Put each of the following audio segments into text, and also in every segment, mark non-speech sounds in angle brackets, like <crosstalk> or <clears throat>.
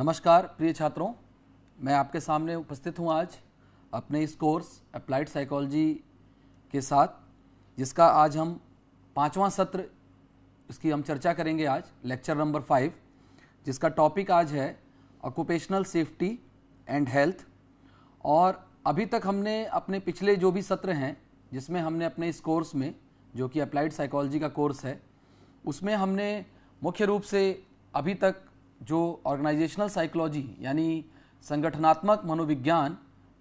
नमस्कार प्रिय छात्रों मैं आपके सामने उपस्थित हूं आज अपने इस कोर्स अप्लाइड साइकोलॉजी के साथ जिसका आज हम पांचवा सत्र इसकी हम चर्चा करेंगे आज लेक्चर नंबर फाइव जिसका टॉपिक आज है ऑक्यूपेशनल सेफ्टी एंड हेल्थ और अभी तक हमने अपने पिछले जो भी सत्र हैं जिसमें हमने अपने इस कोर्स में जो कि अप्लाइड साइकोलॉजी का कोर्स है उसमें हमने मुख्य रूप से अभी तक जो ऑर्गेनाइजेशनल साइकोलॉजी यानी संगठनात्मक मनोविज्ञान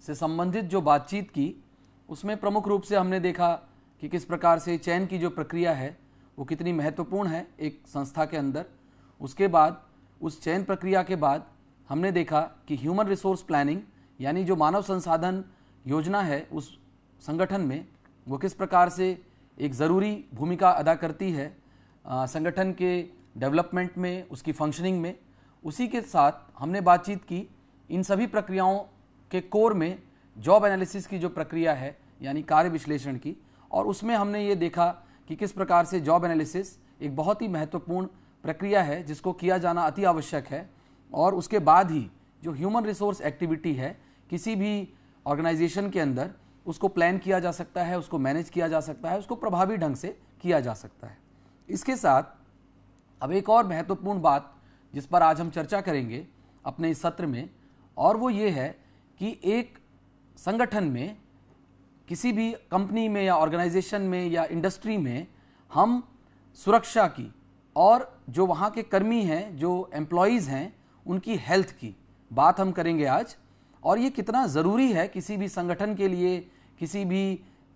से संबंधित जो बातचीत की उसमें प्रमुख रूप से हमने देखा कि किस प्रकार से चयन की जो प्रक्रिया है वो कितनी महत्वपूर्ण है एक संस्था के अंदर उसके बाद उस चयन प्रक्रिया के बाद हमने देखा कि ह्यूमन रिसोर्स प्लानिंग यानी जो मानव संसाधन योजना है उस संगठन में वो किस प्रकार से एक ज़रूरी भूमिका अदा करती है संगठन के डेवलपमेंट में उसकी फंक्शनिंग में उसी के साथ हमने बातचीत की इन सभी प्रक्रियाओं के कोर में जॉब एनालिसिस की जो प्रक्रिया है यानी कार्य विश्लेषण की और उसमें हमने ये देखा कि किस प्रकार से जॉब एनालिसिस एक बहुत ही महत्वपूर्ण प्रक्रिया है जिसको किया जाना अति आवश्यक है और उसके बाद ही जो ह्यूमन रिसोर्स एक्टिविटी है किसी भी ऑर्गेनाइजेशन के अंदर उसको प्लान किया जा सकता है उसको मैनेज किया जा सकता है उसको प्रभावी ढंग से किया जा सकता है इसके साथ अब एक और महत्वपूर्ण बात जिस पर आज हम चर्चा करेंगे अपने इस सत्र में और वो ये है कि एक संगठन में किसी भी कंपनी में या ऑर्गेनाइजेशन में या इंडस्ट्री में हम सुरक्षा की और जो वहाँ के कर्मी हैं जो एम्प्लॉयज़ हैं उनकी हेल्थ की बात हम करेंगे आज और ये कितना ज़रूरी है किसी भी संगठन के लिए किसी भी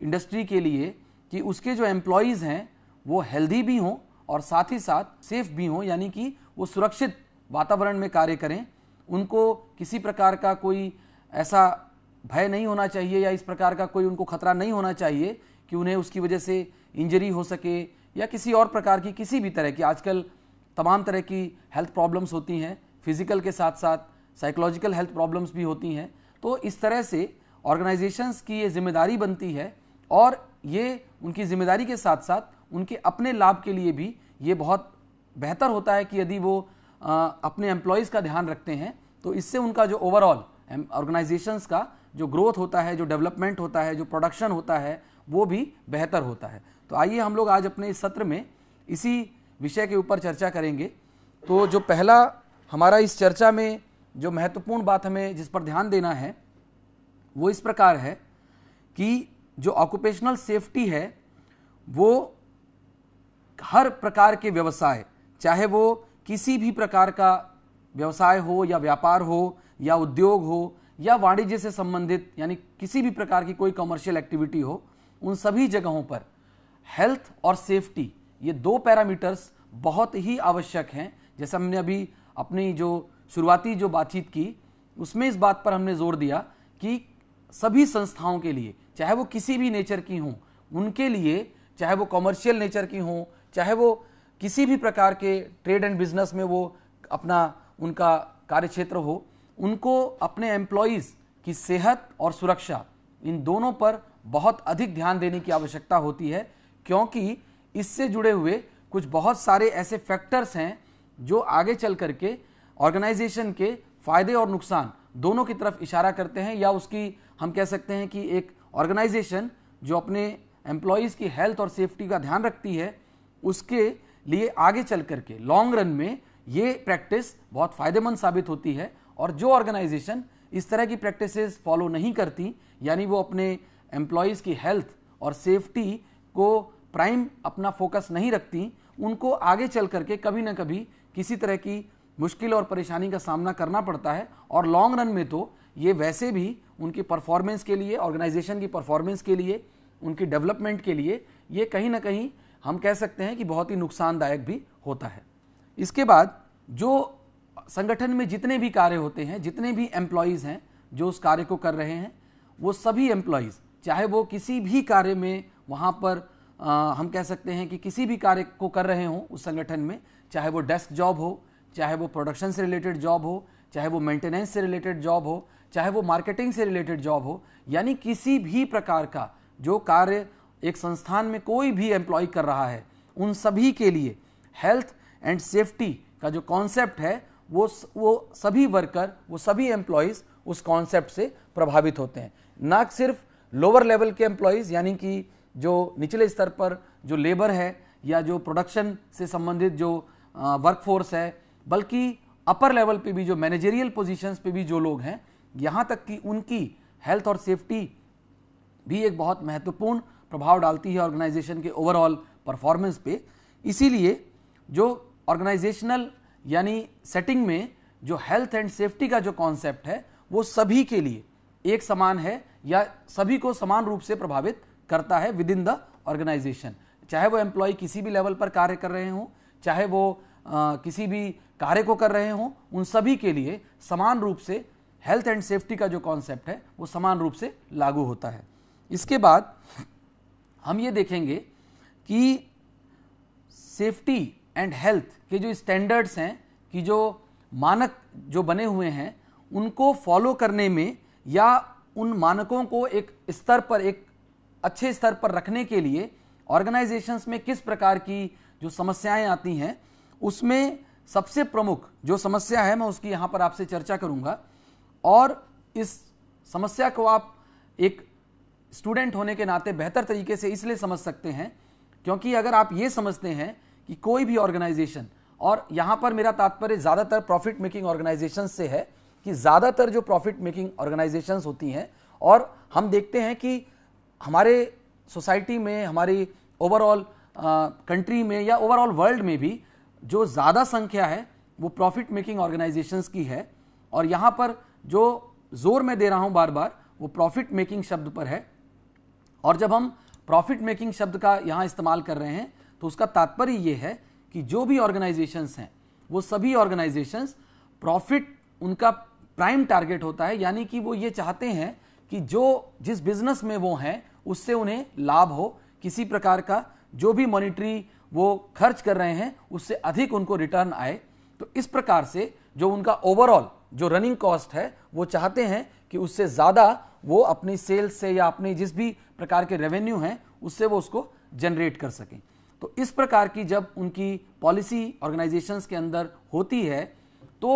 इंडस्ट्री के लिए कि उसके जो एम्प्लॉयज़ हैं वो हेल्दी भी हों और साथ ही साथ सेफ भी हों यानी कि वो सुरक्षित वातावरण में कार्य करें उनको किसी प्रकार का कोई ऐसा भय नहीं होना चाहिए या इस प्रकार का कोई उनको खतरा नहीं होना चाहिए कि उन्हें उसकी वजह से इंजरी हो सके या किसी और प्रकार की किसी भी तरह की आजकल तमाम तरह की हेल्थ प्रॉब्लम्स होती हैं फिजिकल के साथ साथ साइकोलॉजिकल हेल्थ प्रॉब्लम्स भी होती हैं तो इस तरह से ऑर्गेनाइजेशंस की ये जिम्मेदारी बनती है और ये उनकी जिम्मेदारी के साथ साथ उनके अपने लाभ के लिए भी ये बहुत बेहतर होता है कि यदि वो आ, अपने एम्प्लॉयज़ का ध्यान रखते हैं तो इससे उनका जो ओवरऑल ऑर्गेनाइजेशंस का जो ग्रोथ होता है जो डेवलपमेंट होता है जो प्रोडक्शन होता है वो भी बेहतर होता है तो आइए हम लोग आज अपने इस सत्र में इसी विषय के ऊपर चर्चा करेंगे तो जो पहला हमारा इस चर्चा में जो महत्वपूर्ण बात हमें जिस पर ध्यान देना है वो इस प्रकार है कि जो ऑक्यूपेशनल सेफ्टी है वो हर प्रकार के व्यवसाय चाहे वो किसी भी प्रकार का व्यवसाय हो या व्यापार हो या उद्योग हो या वाणिज्य से संबंधित यानी किसी भी प्रकार की कोई कमर्शियल एक्टिविटी हो उन सभी जगहों पर हेल्थ और सेफ्टी ये दो पैरामीटर्स बहुत ही आवश्यक हैं जैसे हमने अभी अपनी जो शुरुआती जो बातचीत की उसमें इस बात पर हमने जोर दिया कि सभी संस्थाओं के लिए चाहे वो किसी भी नेचर की हों उनके लिए चाहे वो कॉमर्शियल नेचर की हों चाहे वो किसी भी प्रकार के ट्रेड एंड बिजनेस में वो अपना उनका कार्य क्षेत्र हो उनको अपने एम्प्लॉयज़ की सेहत और सुरक्षा इन दोनों पर बहुत अधिक ध्यान देने की आवश्यकता होती है क्योंकि इससे जुड़े हुए कुछ बहुत सारे ऐसे फैक्टर्स हैं जो आगे चल करके ऑर्गेनाइजेशन के फायदे और नुकसान दोनों की तरफ इशारा करते हैं या उसकी हम कह सकते हैं कि एक ऑर्गेनाइजेशन जो अपने एम्प्लॉयज़ की हेल्थ और सेफ्टी का ध्यान रखती है उसके लिए आगे चल करके लॉन्ग रन में ये प्रैक्टिस बहुत फायदेमंद साबित होती है और जो ऑर्गेनाइजेशन इस तरह की प्रैक्टिसेस फॉलो नहीं करती यानी वो अपने एम्प्लॉयज़ की हेल्थ और सेफ्टी को प्राइम अपना फोकस नहीं रखती उनको आगे चल करके कभी ना कभी किसी तरह की मुश्किल और परेशानी का सामना करना पड़ता है और लॉन्ग रन में तो ये वैसे भी उनकी परफॉर्मेंस के लिए ऑर्गेनाइजेशन की परफॉर्मेंस के लिए उनकी डेवलपमेंट के लिए ये कहीं ना कहीं हम कह सकते हैं कि बहुत ही नुकसानदायक भी होता है इसके बाद जो संगठन में जितने भी कार्य होते हैं जितने भी एम्प्लॉयज़ हैं जो उस कार्य को कर रहे हैं वो सभी एम्प्लॉयज़ चाहे वो किसी भी कार्य में वहाँ पर आ, हम कह सकते हैं कि किसी भी कार्य को कर रहे हों उस संगठन में चाहे वो डेस्क जॉब हो चाहे वो प्रोडक्शन से रिलेटेड जॉब हो चाहे वो मेंटेनेंस से रिलेटेड जॉब हो चाहे वो मार्केटिंग से रिलेटेड जॉब हो यानी किसी भी प्रकार का जो कार्य एक संस्थान में कोई भी एम्प्लॉय कर रहा है उन सभी के लिए हेल्थ एंड सेफ्टी का जो कॉन्सेप्ट है वो वो सभी वर्कर वो सभी एम्प्लॉयज़ उस कॉन्सेप्ट से प्रभावित होते हैं ना सिर्फ लोअर लेवल के एम्प्लॉयज़ यानी कि जो निचले स्तर पर जो लेबर है या जो प्रोडक्शन से संबंधित जो वर्कफोर्स है बल्कि अपर लेवल पे भी जो मैनेजरियल पोजीशंस पे भी जो लोग हैं यहाँ तक कि उनकी हेल्थ और सेफ्टी भी एक बहुत महत्वपूर्ण प्रभाव डालती है ऑर्गेनाइजेशन के ओवरऑल परफॉर्मेंस पे इसीलिए जो ऑर्गेनाइजेशनल यानी सेटिंग में जो हेल्थ एंड सेफ्टी का जो कॉन्सेप्ट है वो सभी के लिए एक समान है या सभी को समान रूप से प्रभावित करता है विद इन द ऑर्गेनाइजेशन चाहे वो एम्प्लॉय किसी भी लेवल पर कार्य कर रहे हों चाहे वो आ, किसी भी कार्य को कर रहे हों उन सभी के लिए समान रूप से हेल्थ एंड सेफ्टी का जो कॉन्सेप्ट है वो समान रूप से लागू होता है इसके बाद हम ये देखेंगे कि सेफ्टी एंड हेल्थ के जो स्टैंडर्ड्स हैं कि जो मानक जो बने हुए हैं उनको फॉलो करने में या उन मानकों को एक स्तर पर एक अच्छे स्तर पर रखने के लिए ऑर्गेनाइजेशंस में किस प्रकार की जो समस्याएं आती हैं उसमें सबसे प्रमुख जो समस्या है मैं उसकी यहाँ पर आपसे चर्चा करूँगा और इस समस्या को आप एक स्टूडेंट होने के नाते बेहतर तरीके से इसलिए समझ सकते हैं क्योंकि अगर आप ये समझते हैं कि कोई भी ऑर्गेनाइजेशन और यहाँ पर मेरा तात्पर्य ज़्यादातर प्रॉफिट मेकिंग ऑर्गेनाइजेशन से है कि ज़्यादातर जो प्रॉफिट मेकिंग ऑर्गेनाइजेशन होती हैं और हम देखते हैं कि हमारे सोसाइटी में हमारी ओवरऑल कंट्री में या ओवरऑल वर्ल्ड में भी जो ज़्यादा संख्या है वो प्रॉफिट मेकिंग ऑर्गेनाइजेशंस की है और यहाँ पर जो जोर मैं दे रहा हूँ बार बार वो प्रॉफिट मेकिंग शब्द पर है और जब हम प्रॉफिट मेकिंग शब्द का यहाँ इस्तेमाल कर रहे हैं तो उसका तात्पर्य ये है कि जो भी ऑर्गेनाइजेशंस हैं वो सभी ऑर्गेनाइजेशंस प्रॉफिट उनका प्राइम टारगेट होता है यानी कि वो ये चाहते हैं कि जो जिस बिजनेस में वो हैं उससे उन्हें लाभ हो किसी प्रकार का जो भी मॉनिटरी वो खर्च कर रहे हैं उससे अधिक उनको रिटर्न आए तो इस प्रकार से जो उनका ओवरऑल जो रनिंग कॉस्ट है वो चाहते हैं कि उससे ज़्यादा वो अपनी सेल्स से या अपनी जिस भी प्रकार के रेवेन्यू हैं उससे वो उसको जनरेट कर सकें तो इस प्रकार की जब उनकी पॉलिसी ऑर्गेनाइजेशंस के अंदर होती है तो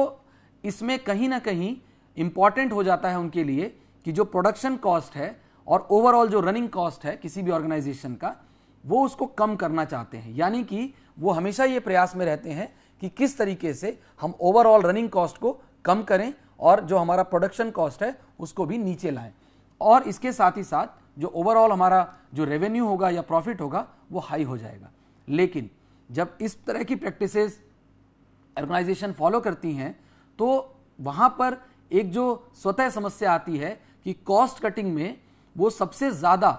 इसमें कहीं ना कहीं इम्पॉर्टेंट हो जाता है उनके लिए कि जो प्रोडक्शन कॉस्ट है और ओवरऑल जो रनिंग कॉस्ट है किसी भी ऑर्गेनाइजेशन का वो उसको कम करना चाहते हैं यानी कि वो हमेशा ये प्रयास में रहते हैं कि किस तरीके से हम ओवरऑल रनिंग कॉस्ट को कम करें और जो हमारा प्रोडक्शन कॉस्ट है उसको भी नीचे लाएं और इसके साथ ही साथ जो ओवरऑल हमारा जो रेवेन्यू होगा या प्रॉफिट होगा वो हाई हो जाएगा लेकिन जब इस तरह की प्रैक्टिसेस ऑर्गेनाइजेशन फॉलो करती हैं तो वहाँ पर एक जो स्वतः समस्या आती है कि कॉस्ट कटिंग में वो सबसे ज़्यादा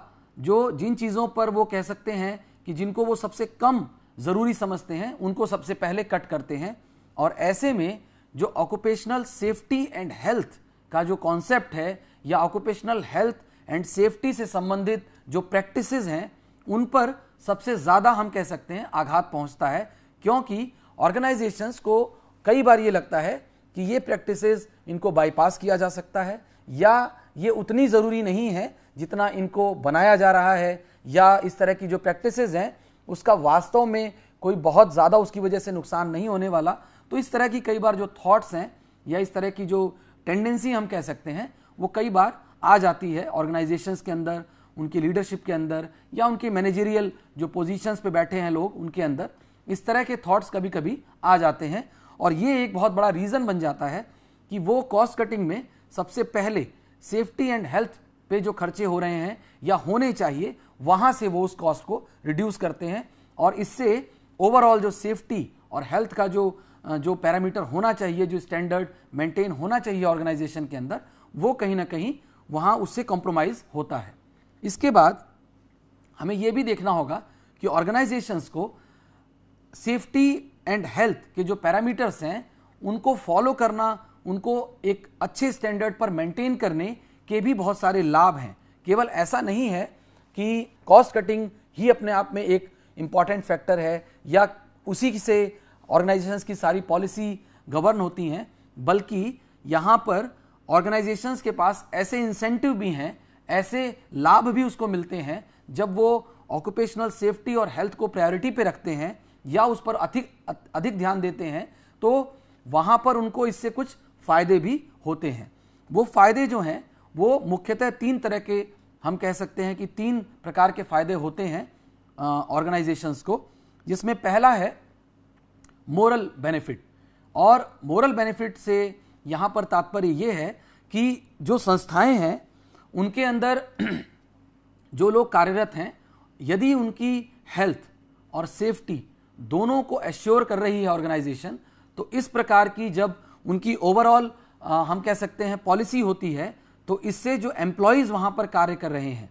जो जिन चीज़ों पर वो कह सकते हैं कि जिनको वो सबसे कम ज़रूरी समझते हैं उनको सबसे पहले कट करते हैं और ऐसे में जो ऑक्यूपेशनल सेफ्टी एंड हेल्थ का जो कॉन्सेप्ट है या ऑक्यूपेशनल हेल्थ एंड सेफ्टी से संबंधित जो प्रैक्टिस हैं उन पर सबसे ज़्यादा हम कह सकते हैं आघात पहुंचता है क्योंकि ऑर्गेनाइजेशंस को कई बार ये लगता है कि ये प्रैक्टिस इनको बाईपास किया जा सकता है या ये उतनी ज़रूरी नहीं है जितना इनको बनाया जा रहा है या इस तरह की जो प्रैक्टिस हैं उसका वास्तव में कोई बहुत ज़्यादा उसकी वजह से नुकसान नहीं होने वाला तो इस तरह की कई बार जो थॉट्स हैं या इस तरह की जो टेंडेंसी हम कह सकते हैं वो कई बार आ जाती है ऑर्गेनाइजेशंस के अंदर उनकी लीडरशिप के अंदर या उनके मैनेजरियल जो पोजीशंस पे बैठे हैं लोग उनके अंदर इस तरह के थॉट्स कभी कभी आ जाते हैं और ये एक बहुत बड़ा रीज़न बन जाता है कि वो कॉस्ट कटिंग में सबसे पहले सेफ्टी एंड हेल्थ पे जो खर्चे हो रहे हैं या होने चाहिए वहाँ से वो उस कॉस्ट को रिड्यूस करते हैं और इससे ओवरऑल जो सेफ्टी और हेल्थ का जो जो पैरामीटर होना चाहिए जो स्टैंडर्ड मेंटेन होना चाहिए ऑर्गेनाइजेशन के अंदर वो कहीं ना कहीं वहाँ उससे कॉम्प्रोमाइज़ होता है इसके बाद हमें ये भी देखना होगा कि ऑर्गेनाइजेशंस को सेफ्टी एंड हेल्थ के जो पैरामीटर्स हैं उनको फॉलो करना उनको एक अच्छे स्टैंडर्ड पर मेंटेन करने के भी बहुत सारे लाभ हैं केवल ऐसा नहीं है कि कॉस्ट कटिंग ही अपने आप में एक इम्पॉर्टेंट फैक्टर है या उसी से ऑर्गेनाइजेशंस की सारी पॉलिसी गवर्न होती हैं बल्कि यहाँ पर ऑर्गेनाइजेशंस के पास ऐसे इंसेंटिव भी हैं ऐसे लाभ भी उसको मिलते हैं जब वो ऑक्यूपेशनल सेफ्टी और हेल्थ को प्रायोरिटी पे रखते हैं या उस पर अधिक अधिक ध्यान देते हैं तो वहाँ पर उनको इससे कुछ फ़ायदे भी होते हैं वो फ़ायदे जो हैं वो मुख्यतः तीन तरह के हम कह सकते हैं कि तीन प्रकार के फ़ायदे होते हैं ऑर्गेनाइजेशंस को जिसमें पहला है मोरल बेनिफिट और मोरल बेनिफिट से यहाँ पर तात्पर्य ये है कि जो संस्थाएं हैं उनके अंदर <clears throat> जो लोग कार्यरत हैं यदि उनकी हेल्थ और सेफ्टी दोनों को एश्योर कर रही है ऑर्गेनाइजेशन तो इस प्रकार की जब उनकी ओवरऑल हम कह सकते हैं पॉलिसी होती है तो इससे जो एम्प्लॉयज़ वहाँ पर कार्य कर रहे हैं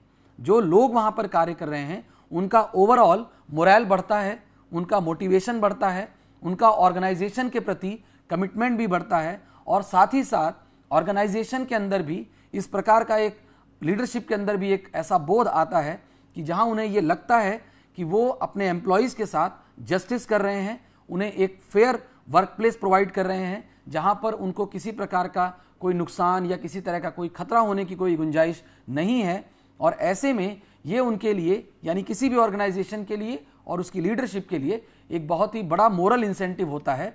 जो लोग वहाँ पर कार्य कर रहे हैं उनका ओवरऑल मोरल बढ़ता है उनका मोटिवेशन बढ़ता है उनका ऑर्गेनाइजेशन के प्रति कमिटमेंट भी बढ़ता है और साथ ही साथ ऑर्गेनाइजेशन के अंदर भी इस प्रकार का एक लीडरशिप के अंदर भी एक ऐसा बोध आता है कि जहां उन्हें ये लगता है कि वो अपने एम्प्लॉयज़ के साथ जस्टिस कर रहे हैं उन्हें एक फेयर वर्क प्लेस प्रोवाइड कर रहे हैं जहां पर उनको किसी प्रकार का कोई नुकसान या किसी तरह का कोई खतरा होने की कोई गुंजाइश नहीं है और ऐसे में ये उनके लिए यानी किसी भी ऑर्गेनाइजेशन के लिए और उसकी लीडरशिप के लिए एक बहुत ही बड़ा मोरल इंसेंटिव होता है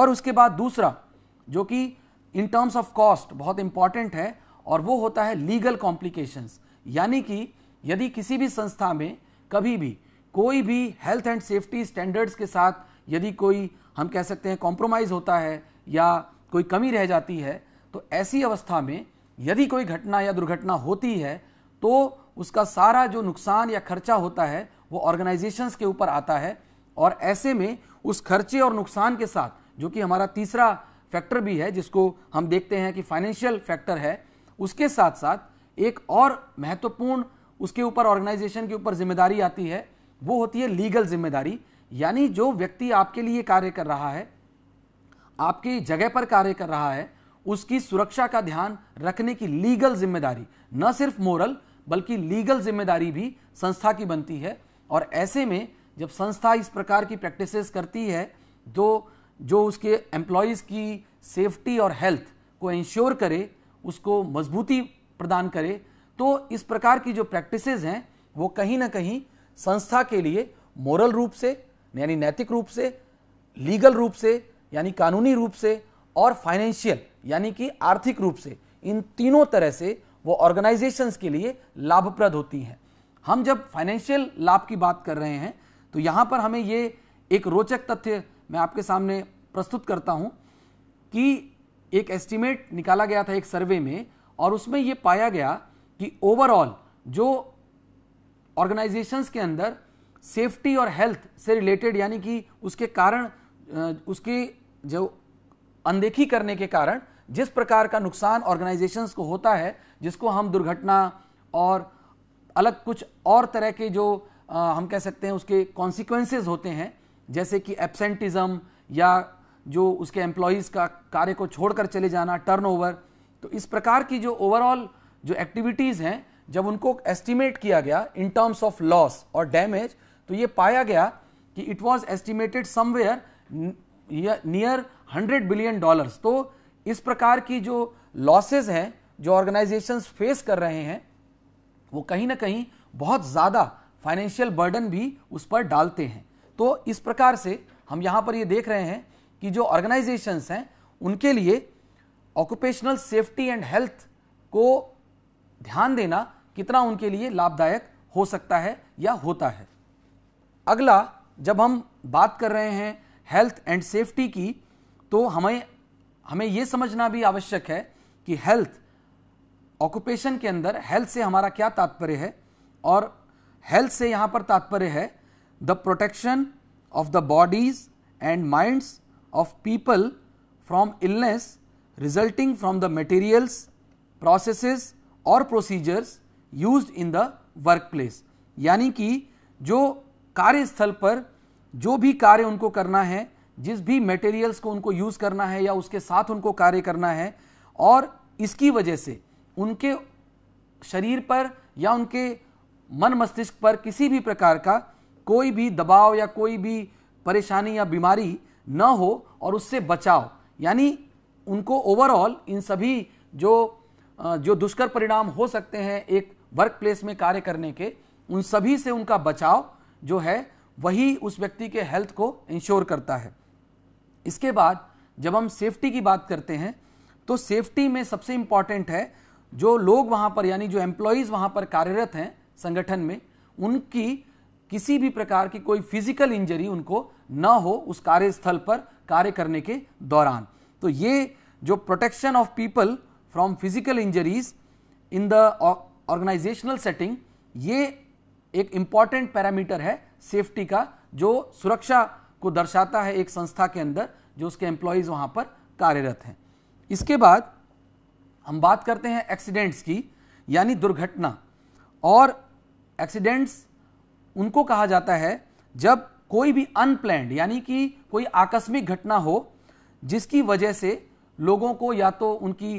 और उसके बाद दूसरा जो कि इन टर्म्स ऑफ कॉस्ट बहुत इंपॉर्टेंट है और वो होता है लीगल कॉम्प्लिकेशंस यानी कि यदि किसी भी संस्था में कभी भी कोई भी हेल्थ एंड सेफ्टी स्टैंडर्ड्स के साथ यदि कोई हम कह सकते हैं कॉम्प्रोमाइज़ होता है या कोई कमी रह जाती है तो ऐसी अवस्था में यदि कोई घटना या दुर्घटना होती है तो उसका सारा जो नुकसान या खर्चा होता है वो ऑर्गेनाइजेशंस के ऊपर आता है और ऐसे में उस खर्चे और नुकसान के साथ जो कि हमारा तीसरा फैक्टर भी है जिसको हम देखते हैं कि फाइनेंशियल फैक्टर है उसके साथ साथ एक और महत्वपूर्ण उसके ऊपर ऑर्गेनाइजेशन के ऊपर जिम्मेदारी आती है वो होती है लीगल जिम्मेदारी यानी जो व्यक्ति आपके लिए कार्य कर रहा है आपकी जगह पर कार्य कर रहा है उसकी सुरक्षा का ध्यान रखने की लीगल जिम्मेदारी न सिर्फ मोरल बल्कि लीगल जिम्मेदारी भी संस्था की बनती है और ऐसे में जब संस्था इस प्रकार की प्रैक्टिसेस करती है जो तो जो उसके एम्प्लॉयज़ की सेफ्टी और हेल्थ को इंश्योर करे उसको मजबूती प्रदान करे तो इस प्रकार की जो प्रैक्टिसेस हैं वो कहीं ना कहीं संस्था के लिए मॉरल रूप से यानी नैतिक रूप से लीगल रूप से यानी कानूनी रूप से और फाइनेंशियल यानी कि आर्थिक रूप से इन तीनों तरह से वो ऑर्गेनाइजेशंस के लिए लाभप्रद होती हैं हम जब फाइनेंशियल लाभ की बात कर रहे हैं तो यहां पर हमें ये एक रोचक तथ्य मैं आपके सामने प्रस्तुत करता हूं कि एक एस्टिमेट निकाला गया था एक सर्वे में और उसमें यह पाया गया कि ओवरऑल जो ऑर्गेनाइजेशंस के अंदर सेफ्टी और हेल्थ से रिलेटेड यानी कि उसके कारण उसकी जो अनदेखी करने के कारण जिस प्रकार का नुकसान ऑर्गेनाइजेशंस को होता है जिसको हम दुर्घटना और अलग कुछ और तरह के जो आ, हम कह सकते हैं उसके कॉन्सिक्वेंसेज होते हैं जैसे कि एबसेंटिज़म या जो उसके एम्प्लॉयज़ का कार्य को छोड़कर चले जाना टर्नओवर तो इस प्रकार की जो ओवरऑल जो एक्टिविटीज़ हैं जब उनको एस्टिमेट किया गया इन टर्म्स ऑफ लॉस और डैमेज तो ये पाया गया कि it was estimated somewhere near hundred billion dollars तो इस प्रकार की जो लॉसेज हैं जो ऑर्गेनाइजेशंस फेस कर रहे हैं वो कहीं ना कहीं बहुत ज़्यादा फाइनेंशियल बर्डन भी उस पर डालते हैं तो इस प्रकार से हम यहाँ पर ये देख रहे हैं कि जो ऑर्गेनाइजेशंस हैं उनके लिए ऑक्यूपेशनल सेफ्टी एंड हेल्थ को ध्यान देना कितना उनके लिए लाभदायक हो सकता है या होता है अगला जब हम बात कर रहे हैं हेल्थ एंड सेफ्टी की तो हमें हमें ये समझना भी आवश्यक है कि हेल्थ ऑक्यूपेशन के अंदर हेल्थ से हमारा क्या तात्पर्य है और हेल्थ से यहाँ पर तात्पर्य है the protection of the bodies and minds of people from illness resulting from the materials processes और procedures used in the work place यानी कि जो कार्यस्थल पर जो भी कार्य उनको करना है जिस भी मटेरियल्स को उनको यूज़ करना है या उसके साथ उनको कार्य करना है और इसकी वजह से उनके शरीर पर या उनके मन मस्तिष्क पर किसी भी प्रकार का कोई भी दबाव या कोई भी परेशानी या बीमारी न हो और उससे बचाव यानी उनको ओवरऑल इन सभी जो जो दुष्कर परिणाम हो सकते हैं एक वर्क प्लेस में कार्य करने के उन सभी से उनका बचाव जो है वही उस व्यक्ति के हेल्थ को इंश्योर करता है इसके बाद जब हम सेफ्टी की बात करते हैं तो सेफ्टी में सबसे इम्पॉर्टेंट है जो लोग वहां पर यानी जो एम्प्लॉयज़ वहां पर कार्यरत हैं संगठन में उनकी किसी भी प्रकार की कोई फिजिकल इंजरी उनको न हो उस कार्यस्थल पर कार्य करने के दौरान तो ये जो protection of people from physical injuries in the organisational setting ये एक इम्पॉर्टेंट पैरामीटर है सेफ्टी का जो सुरक्षा को दर्शाता है एक संस्था के अंदर जो उसके एम्प्लॉयज़ वहां पर कार्यरत हैं इसके बाद हम बात करते हैं एक्सीडेंट्स की यानी दुर्घटना और एक्सीडेंट्स उनको कहा जाता है जब कोई भी अनप्लैंड यानी कि कोई आकस्मिक घटना हो जिसकी वजह से लोगों को या तो उनकी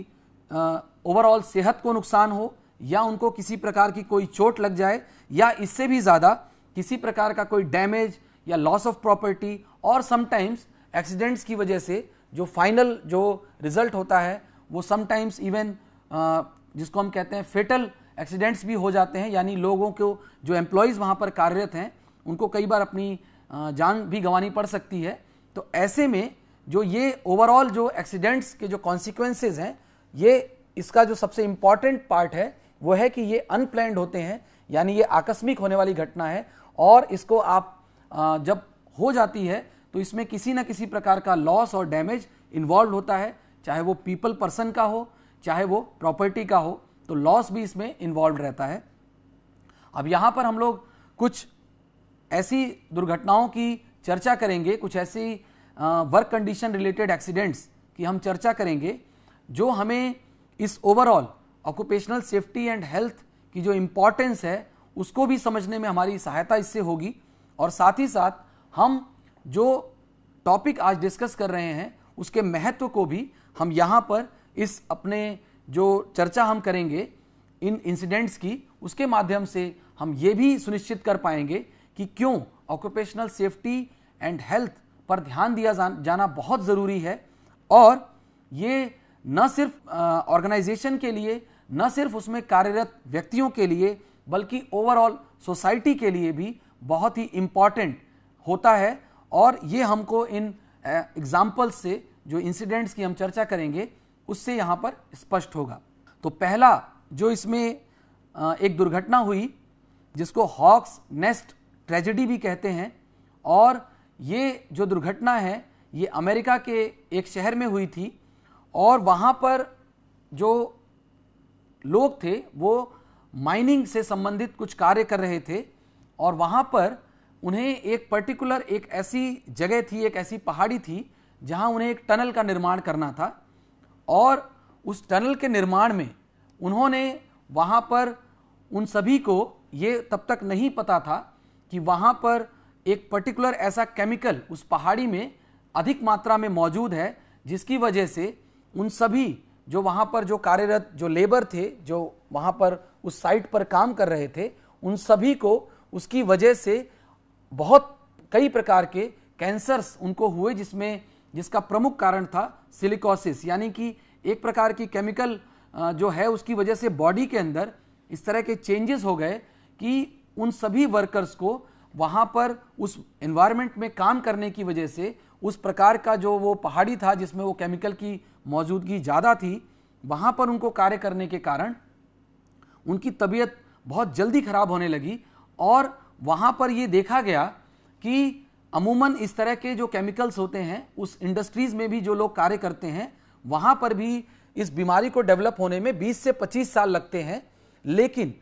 ओवरऑल सेहत को नुकसान हो या उनको किसी प्रकार की कोई चोट लग जाए या इससे भी ज़्यादा किसी प्रकार का कोई डैमेज या लॉस ऑफ प्रॉपर्टी और समटाइम्स एक्सीडेंट्स की वजह से जो फाइनल जो रिजल्ट होता है वो समटाइम्स इवन uh, जिसको हम कहते हैं फेटल एक्सीडेंट्स भी हो जाते हैं यानी लोगों को जो एम्प्लॉयज़ वहाँ पर कार्यरत हैं उनको कई बार अपनी uh, जान भी गंवानी पड़ सकती है तो ऐसे में जो ये ओवरऑल जो एक्सीडेंट्स के जो कॉन्सिक्वेंसेज हैं ये इसका जो सबसे इम्पॉर्टेंट पार्ट है वो है कि ये अनप्लैंड होते हैं यानी ये आकस्मिक होने वाली घटना है और इसको आप uh, जब हो जाती है तो इसमें किसी ना किसी प्रकार का लॉस और डैमेज इन्वॉल्व होता है चाहे वो पीपल पर्सन का हो चाहे वो प्रॉपर्टी का हो तो लॉस भी इसमें इन्वॉल्व रहता है अब यहां पर हम लोग कुछ ऐसी दुर्घटनाओं की चर्चा करेंगे कुछ ऐसी वर्क कंडीशन रिलेटेड एक्सीडेंट्स की हम चर्चा करेंगे जो हमें इस overall occupational safety and health की जो इम्पोर्टेंस है उसको भी समझने में हमारी सहायता इससे होगी और साथ ही साथ हम जो टॉपिक आज डिस्कस कर रहे हैं उसके महत्व को भी हम यहाँ पर इस अपने जो चर्चा हम करेंगे इन इंसिडेंट्स की उसके माध्यम से हम ये भी सुनिश्चित कर पाएंगे कि क्यों ऑक्यूपेशनल सेफ्टी एंड हेल्थ पर ध्यान दिया जाना बहुत ज़रूरी है और ये न सिर्फ ऑर्गेनाइजेशन के लिए न सिर्फ उसमें कार्यरत व्यक्तियों के लिए बल्कि ओवरऑल सोसाइटी के लिए भी बहुत ही इम्पॉर्टेंट होता है और ये हमको इन एग्जाम्पल्स से जो इंसिडेंट्स की हम चर्चा करेंगे उससे यहाँ पर स्पष्ट होगा तो पहला जो इसमें एक दुर्घटना हुई जिसको हॉक्स नेस्ट ट्रेजेडी भी कहते हैं और ये जो दुर्घटना है ये अमेरिका के एक शहर में हुई थी और वहाँ पर जो लोग थे वो माइनिंग से संबंधित कुछ कार्य कर रहे थे और वहाँ पर उन्हें एक पर्टिकुलर एक ऐसी जगह थी एक ऐसी पहाड़ी थी जहां उन्हें एक टनल का निर्माण करना था और उस टनल के निर्माण में उन्होंने वहाँ पर उन सभी को ये तब तक नहीं पता था कि वहाँ पर एक पर्टिकुलर ऐसा केमिकल उस पहाड़ी में अधिक मात्रा में मौजूद है जिसकी वजह से उन सभी जो वहाँ पर जो कार्यरत जो लेबर थे जो वहाँ पर उस साइट पर काम कर रहे थे उन सभी को उसकी वजह से बहुत कई प्रकार के कैंसर्स उनको हुए जिसमें जिसका प्रमुख कारण था सिलिकोसिस यानी कि एक प्रकार की केमिकल जो है उसकी वजह से बॉडी के अंदर इस तरह के चेंजेस हो गए कि उन सभी वर्कर्स को वहाँ पर उस एनवायरनमेंट में काम करने की वजह से उस प्रकार का जो वो पहाड़ी था जिसमें वो केमिकल की मौजूदगी ज़्यादा थी वहाँ पर उनको कार्य करने के कारण उनकी तबीयत बहुत जल्दी खराब होने लगी और वहाँ पर ये देखा गया कि अमूमन इस तरह के जो केमिकल्स होते हैं उस इंडस्ट्रीज में भी जो लोग कार्य करते हैं वहां पर भी इस बीमारी को डेवलप होने में 20 से 25 साल लगते हैं लेकिन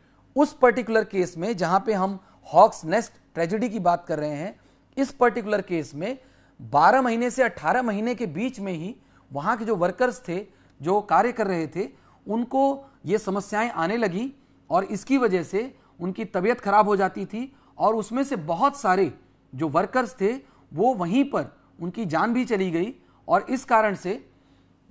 उस पर्टिकुलर केस में जहां पे हम हॉक्स नेस्ट ट्रेजिडी की बात कर रहे हैं इस पर्टिकुलर केस में 12 महीने से 18 महीने के बीच में ही वहां के जो वर्कर्स थे जो कार्य कर रहे थे उनको ये समस्याएं आने लगी और इसकी वजह से उनकी तबीयत खराब हो जाती थी और उसमें से बहुत सारे जो वर्कर्स थे वो वहीं पर उनकी जान भी चली गई और इस कारण से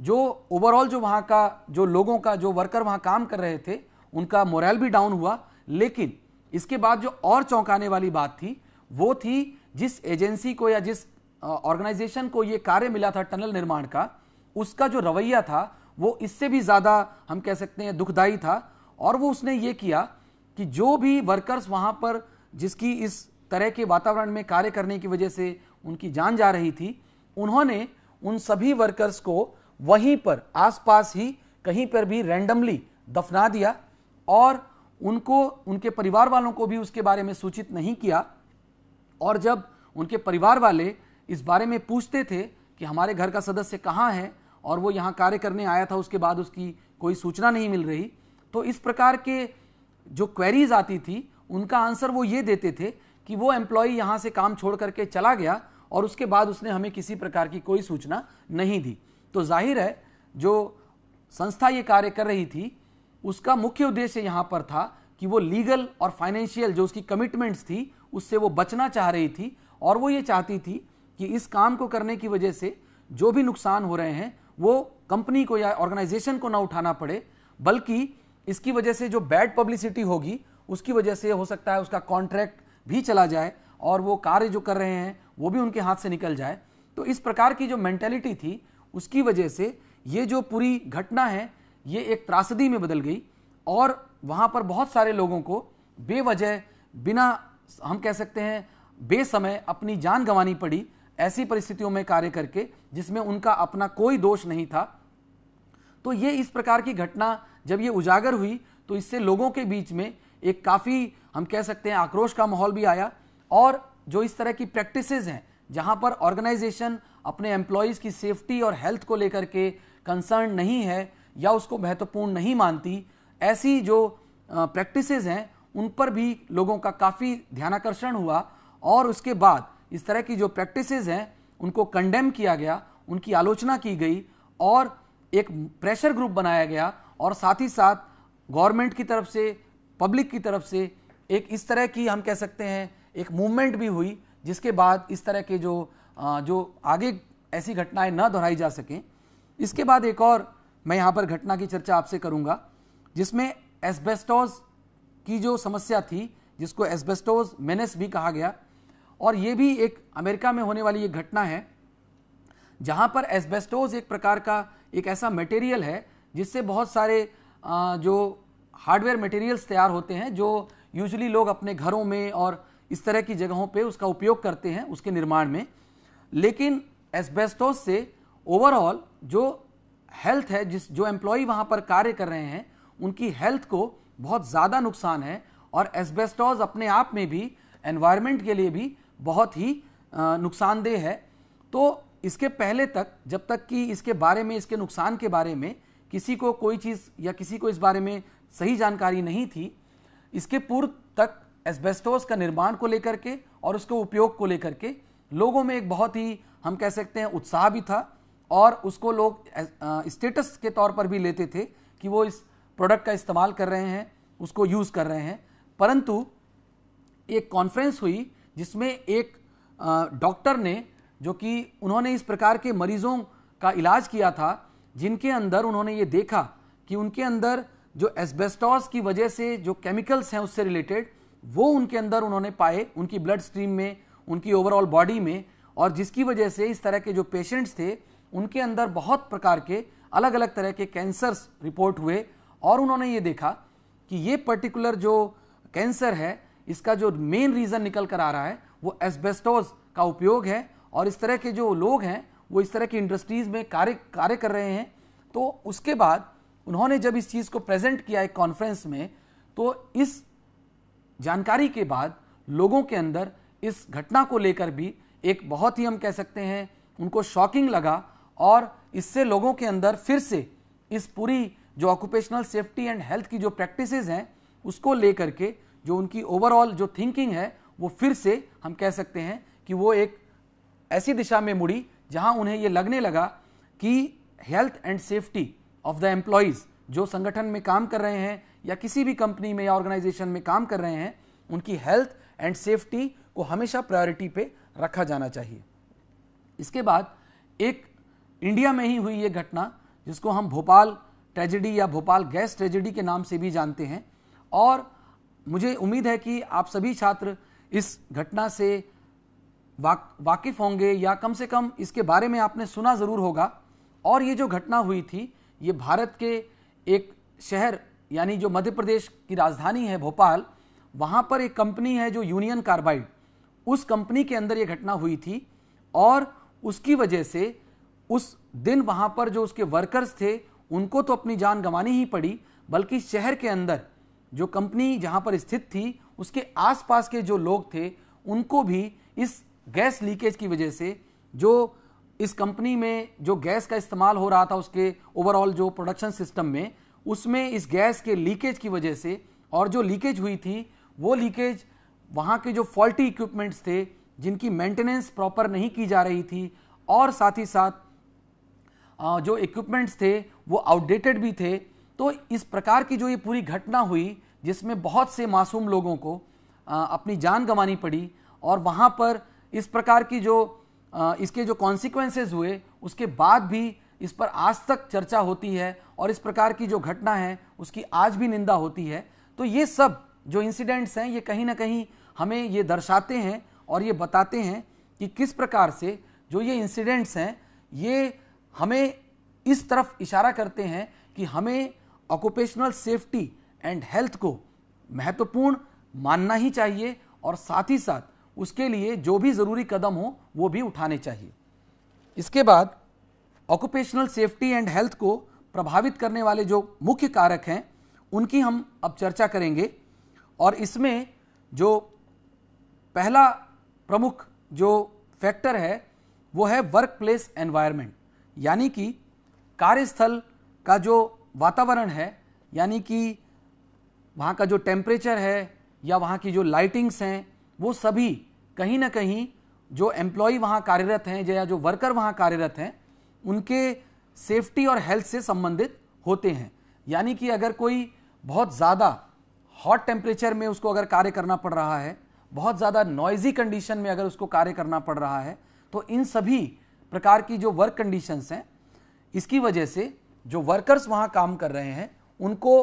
जो ओवरऑल जो वहाँ का जो लोगों का जो वर्कर वहाँ काम कर रहे थे उनका मोरल भी डाउन हुआ लेकिन इसके बाद जो और चौंकाने वाली बात थी वो थी जिस एजेंसी को या जिस ऑर्गेनाइजेशन को ये कार्य मिला था टनल निर्माण का उसका जो रवैया था वो इससे भी ज़्यादा हम कह सकते हैं दुखदायी था और वो उसने ये किया कि जो भी वर्कर्स वहाँ पर जिसकी इस तरह के वातावरण में कार्य करने की वजह से उनकी जान जा रही थी उन्होंने उन सभी वर्कर्स को वहीं पर आसपास ही कहीं पर भी रैंडमली दफना दिया और उनको उनके परिवार वालों को भी उसके बारे में सूचित नहीं किया और जब उनके परिवार वाले इस बारे में पूछते थे कि हमारे घर का सदस्य कहाँ है और वो यहाँ कार्य करने आया था उसके बाद उसकी कोई सूचना नहीं मिल रही तो इस प्रकार के जो क्वेरीज आती थी उनका आंसर वो ये देते थे कि वो एम्प्लॉय यहाँ से काम छोड़ करके चला गया और उसके बाद उसने हमें किसी प्रकार की कोई सूचना नहीं दी तो जाहिर है जो संस्था ये कार्य कर रही थी उसका मुख्य उद्देश्य यहाँ पर था कि वो लीगल और फाइनेंशियल जो उसकी कमिटमेंट्स थी उससे वो बचना चाह रही थी और वो ये चाहती थी कि इस काम को करने की वजह से जो भी नुकसान हो रहे हैं वो कंपनी को या ऑर्गेनाइजेशन को ना उठाना पड़े बल्कि इसकी वजह से जो बैड पब्लिसिटी होगी उसकी वजह से हो सकता है उसका कॉन्ट्रैक्ट भी चला जाए और वो कार्य जो कर रहे हैं वो भी उनके हाथ से निकल जाए तो इस प्रकार की जो मैंटेलिटी थी उसकी वजह से ये जो पूरी घटना है ये एक त्रासदी में बदल गई और वहाँ पर बहुत सारे लोगों को बेवजह बिना हम कह सकते हैं बेसमय अपनी जान गंवानी पड़ी ऐसी परिस्थितियों में कार्य करके जिसमें उनका अपना कोई दोष नहीं था तो ये इस प्रकार की घटना जब ये उजागर हुई तो इससे लोगों के बीच में एक काफ़ी हम कह सकते हैं आक्रोश का माहौल भी आया और जो इस तरह की प्रैक्टिस हैं जहाँ पर ऑर्गेनाइजेशन अपने एम्प्लॉयज़ की सेफ्टी और हेल्थ को लेकर के कंसर्न नहीं है या उसको महत्वपूर्ण नहीं मानती ऐसी जो प्रैक्टिस हैं उन पर भी लोगों का काफ़ी ध्यानाकर्षण हुआ और उसके बाद इस तरह की जो प्रैक्टिस हैं उनको कंडेम किया गया उनकी आलोचना की गई और एक प्रेशर ग्रुप बनाया गया और साथ ही साथ गवर्नमेंट की तरफ से पब्लिक की तरफ से एक इस तरह की हम कह सकते हैं एक मूवमेंट भी हुई जिसके बाद इस तरह के जो जो आगे ऐसी घटनाएं न दोहराई जा सकें इसके बाद एक और मैं यहाँ पर घटना की चर्चा आपसे करूँगा जिसमें एस्बेस्टोस की जो समस्या थी जिसको एस्बेस्टोस मेनेस भी कहा गया और ये भी एक अमेरिका में होने वाली एक घटना है जहाँ पर एस्बेस्टोस एक प्रकार का एक ऐसा मटेरियल है जिससे बहुत सारे जो हार्डवेयर मटेरियल्स तैयार होते हैं जो यूजली लोग अपने घरों में और इस तरह की जगहों पे उसका उपयोग करते हैं उसके निर्माण में लेकिन एस्बेस्टोस से ओवरऑल जो हेल्थ है जिस जो एम्प्लॉय वहाँ पर कार्य कर रहे हैं उनकी हेल्थ को बहुत ज़्यादा नुकसान है और एस्बेस्टोस अपने आप में भी एनवायरमेंट के लिए भी बहुत ही नुकसानदेह है तो इसके पहले तक जब तक कि इसके बारे में इसके नुकसान के बारे में किसी को कोई चीज़ या किसी को इस बारे में सही जानकारी नहीं थी इसके पूर्व तक एस्बेस्टोस का निर्माण को लेकर के और उसके उपयोग को लेकर के लोगों में एक बहुत ही हम कह सकते हैं उत्साह भी था और उसको लोग स्टेटस के तौर पर भी लेते थे कि वो इस प्रोडक्ट का इस्तेमाल कर रहे हैं उसको यूज़ कर रहे हैं परंतु एक कॉन्फ्रेंस हुई जिसमें एक डॉक्टर ने जो कि उन्होंने इस प्रकार के मरीजों का इलाज किया था जिनके अंदर उन्होंने ये देखा कि उनके अंदर जो एस्बेस्टॉस की वजह से जो केमिकल्स हैं उससे रिलेटेड वो उनके अंदर उन्होंने पाए उनकी ब्लड स्ट्रीम में उनकी ओवरऑल बॉडी में और जिसकी वजह से इस तरह के जो पेशेंट्स थे उनके अंदर बहुत प्रकार के अलग अलग तरह के कैंसर्स रिपोर्ट हुए और उन्होंने ये देखा कि ये पर्टिकुलर जो कैंसर है इसका जो मेन रीज़न निकल कर आ रहा है वो एसबेस्टोज का उपयोग है और इस तरह के जो लोग हैं वो इस तरह की इंडस्ट्रीज़ में कार्य कार्य कर रहे हैं तो उसके बाद उन्होंने जब इस चीज़ को प्रेजेंट किया एक कॉन्फ्रेंस में तो इस जानकारी के बाद लोगों के अंदर इस घटना को लेकर भी एक बहुत ही हम कह सकते हैं उनको शॉकिंग लगा और इससे लोगों के अंदर फिर से इस पूरी जो ऑक्यूपेशनल सेफ्टी एंड हेल्थ की जो प्रैक्टिस हैं उसको लेकर के जो उनकी ओवरऑल जो थिंकिंग है वो फिर से हम कह सकते हैं कि वो एक ऐसी दिशा में मुड़ी जहां उन्हें ये लगने लगा कि health and safety of the employees जो संगठन में काम कर रहे हैं या किसी भी कंपनी में या ऑर्गेनाइजेशन में काम कर रहे हैं उनकी हेल्थ एंड सेफ्टी को हमेशा प्रायोरिटी पे रखा जाना चाहिए इसके बाद एक इंडिया में ही हुई ये घटना जिसको हम भोपाल ट्रेजेडी या भोपाल गैस ट्रेजेडी के नाम से भी जानते हैं और मुझे उम्मीद है कि आप सभी छात्र इस घटना से वाक, वाकिफ होंगे या कम से कम इसके बारे में आपने सुना ज़रूर होगा और ये जो घटना हुई थी ये भारत के एक शहर यानी जो मध्य प्रदेश की राजधानी है भोपाल वहाँ पर एक कंपनी है जो यूनियन कार्बाइड उस कंपनी के अंदर ये घटना हुई थी और उसकी वजह से उस दिन वहाँ पर जो उसके वर्कर्स थे उनको तो अपनी जान गंवानी ही पड़ी बल्कि शहर के अंदर जो कंपनी जहाँ पर स्थित थी उसके आसपास के जो लोग थे उनको भी इस गैस लीकेज की वजह से जो इस कंपनी में जो गैस का इस्तेमाल हो रहा था उसके ओवरऑल जो प्रोडक्शन सिस्टम में उसमें इस गैस के लीकेज की वजह से और जो लीकेज हुई थी वो लीकेज वहाँ के जो फॉल्टी इक्विपमेंट्स थे जिनकी मेंटेनेंस प्रॉपर नहीं की जा रही थी और साथ ही साथ जो इक्विपमेंट्स थे वो आउटडेटेड भी थे तो इस प्रकार की जो ये पूरी घटना हुई जिसमें बहुत से मासूम लोगों को अपनी जान गंवानी पड़ी और वहाँ पर इस प्रकार की जो इसके जो कॉन्सिक्वेंसेज हुए उसके बाद भी इस पर आज तक चर्चा होती है और इस प्रकार की जो घटना है उसकी आज भी निंदा होती है तो ये सब जो इंसिडेंट्स हैं ये कहीं ना कहीं हमें ये दर्शाते हैं और ये बताते हैं कि किस प्रकार से जो ये इंसिडेंट्स हैं ये हमें इस तरफ इशारा करते हैं कि हमें ऑक्यूपेशनल सेफ्टी एंड हेल्थ को महत्वपूर्ण मानना ही चाहिए और साथ ही साथ उसके लिए जो भी ज़रूरी कदम हो वो भी उठाने चाहिए इसके बाद ऑक्यूपेशनल सेफ्टी एंड हेल्थ को प्रभावित करने वाले जो मुख्य कारक हैं उनकी हम अब चर्चा करेंगे और इसमें जो पहला प्रमुख जो फैक्टर है वो है वर्क प्लेस एनवायरमेंट यानी कि कार्यस्थल का जो वातावरण है यानी कि वहाँ का जो टेम्परेचर है या वहाँ की जो लाइटिंग्स हैं वो सभी कहीं ना कहीं जो एम्प्लॉय वहाँ कार्यरत हैं या जो वर्कर वहाँ कार्यरत हैं उनके सेफ्टी और हेल्थ से संबंधित होते हैं यानी कि अगर कोई बहुत ज़्यादा हॉट टेम्परेचर में उसको अगर कार्य करना पड़ रहा है बहुत ज़्यादा नॉइजी कंडीशन में अगर उसको कार्य करना पड़ रहा है तो इन सभी प्रकार की जो वर्क कंडीशंस हैं इसकी वजह से जो वर्कर्स वहाँ काम कर रहे हैं उनको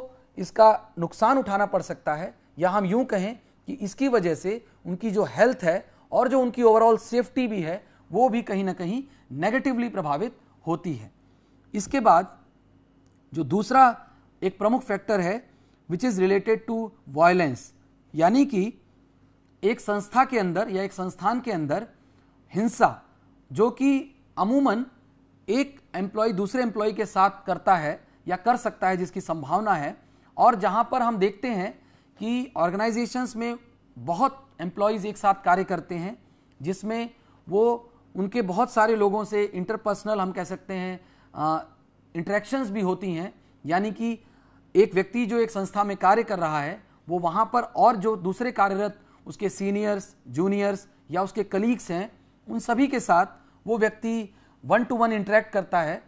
इसका नुकसान उठाना पड़ सकता है या हम यूं कहें कि इसकी वजह से उनकी जो हेल्थ है और जो उनकी ओवरऑल सेफ्टी भी है वो भी कहीं ना कहीं नेगेटिवली प्रभावित होती है इसके बाद जो दूसरा एक प्रमुख फैक्टर है which is related to violence यानी कि एक संस्था के अंदर या एक संस्थान के अंदर हिंसा जो कि अमूमन एक एम्प्लॉय दूसरे एम्प्लॉय के साथ करता है या कर सकता है जिसकी संभावना है और जहां पर हम देखते हैं कि ऑर्गेनाइजेशंस में बहुत एम्प्लॉयज़ एक साथ कार्य करते हैं जिसमें वो उनके बहुत सारे लोगों से इंटरपर्सनल हम कह सकते हैं इंट्रैक्शन्स भी होती हैं यानी कि एक व्यक्ति जो एक संस्था में कार्य कर रहा है वो वहाँ पर और जो दूसरे कार्यरत उसके सीनियर्स जूनियर्स या उसके कलीग्स हैं उन सभी के साथ वो व्यक्ति वन टू वन इंटरेक्ट करता है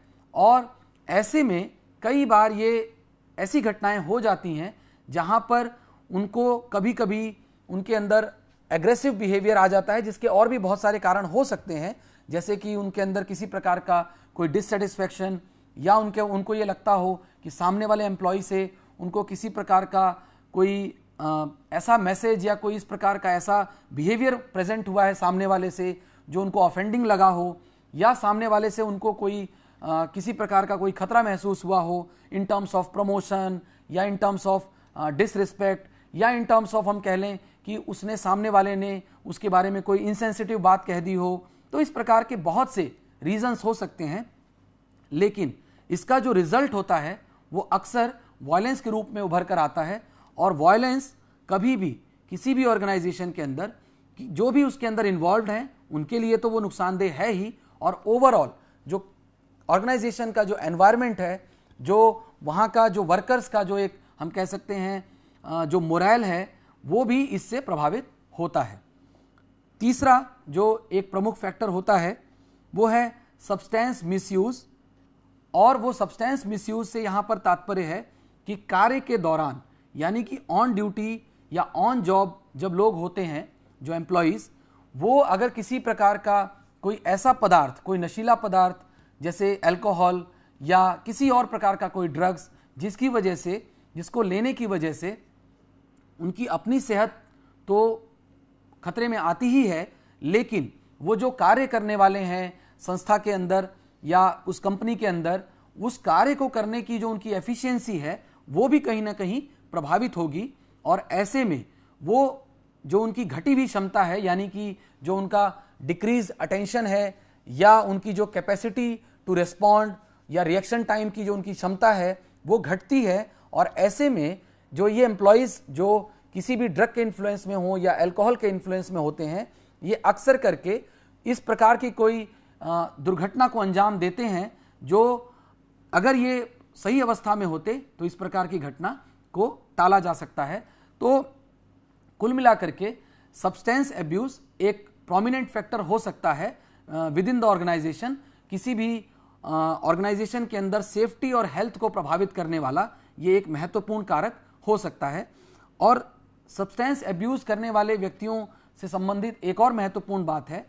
और ऐसे में कई बार ये ऐसी घटनाएं हो जाती हैं जहाँ पर उनको कभी कभी उनके अंदर एग्रेसिव बिहेवियर आ जाता है जिसके और भी बहुत सारे कारण हो सकते हैं जैसे कि उनके अंदर किसी प्रकार का कोई डिससेटिस्फेक्शन या उनके उनको ये लगता हो कि सामने वाले एम्प्लॉय से उनको किसी प्रकार का कोई आ, ऐसा मैसेज या कोई इस प्रकार का ऐसा बिहेवियर प्रेजेंट हुआ है सामने वाले से जो उनको ऑफेंडिंग लगा हो या सामने वाले से उनको कोई आ, किसी प्रकार का कोई खतरा महसूस हुआ हो इन टर्म्स ऑफ प्रमोशन या इन टर्म्स ऑफ डिसरिस्पेक्ट या इन टर्म्स ऑफ हम कह लें कि उसने सामने वाले ने उसके बारे में कोई इनसेंसिटिव बात कह दी हो तो इस प्रकार के बहुत से रीजंस हो सकते हैं लेकिन इसका जो रिजल्ट होता है वो अक्सर वायलेंस के रूप में उभर कर आता है और वायलेंस कभी भी किसी भी ऑर्गेनाइजेशन के अंदर जो भी उसके अंदर इन्वॉल्व हैं उनके लिए तो वो नुकसानदेह है ही और ओवरऑल जो ऑर्गेनाइजेशन का जो एनवायरमेंट है जो वहाँ का जो वर्कर्स का जो एक हम कह सकते हैं जो मोरल है वो भी इससे प्रभावित होता है तीसरा जो एक प्रमुख फैक्टर होता है वो है सब्सटेंस मिसयूज और वो सब्सटेंस मिसयूज से यहाँ पर तात्पर्य है कि कार्य के दौरान यानी कि ऑन ड्यूटी या ऑन जॉब जब लोग होते हैं जो एम्प्लॉयज़ वो अगर किसी प्रकार का कोई ऐसा पदार्थ कोई नशीला पदार्थ जैसे अल्कोहल या किसी और प्रकार का कोई ड्रग्स जिसकी वजह से जिसको लेने की वजह से उनकी अपनी सेहत तो खतरे में आती ही है लेकिन वो जो कार्य करने वाले हैं संस्था के अंदर या उस कंपनी के अंदर उस कार्य को करने की जो उनकी एफिशिएंसी है वो भी कहीं ना कहीं प्रभावित होगी और ऐसे में वो जो उनकी घटी हुई क्षमता है यानी कि जो उनका डिक्रीज अटेंशन है या उनकी जो कैपेसिटी टू रिस्पॉन्ड या रिएक्शन टाइम की जो उनकी क्षमता है वो घटती है और ऐसे में जो ये एम्प्लॉयज़ जो किसी भी ड्रग के इन्फ्लुएंस में हो या अल्कोहल के इन्फ्लुएंस में होते हैं ये अक्सर करके इस प्रकार की कोई दुर्घटना को अंजाम देते हैं जो अगर ये सही अवस्था में होते तो इस प्रकार की घटना को टाला जा सकता है तो कुल मिलाकर के सब्सटेंस एब्यूज एक प्रोमिनेंट फैक्टर हो सकता है विद इन द ऑर्गेनाइजेशन किसी भी ऑर्गेनाइजेशन के अंदर सेफ्टी और हेल्थ को प्रभावित करने वाला ये एक महत्वपूर्ण कारक हो सकता है और सब्सटेंस एब्यूज़ करने वाले व्यक्तियों से संबंधित एक और महत्वपूर्ण बात है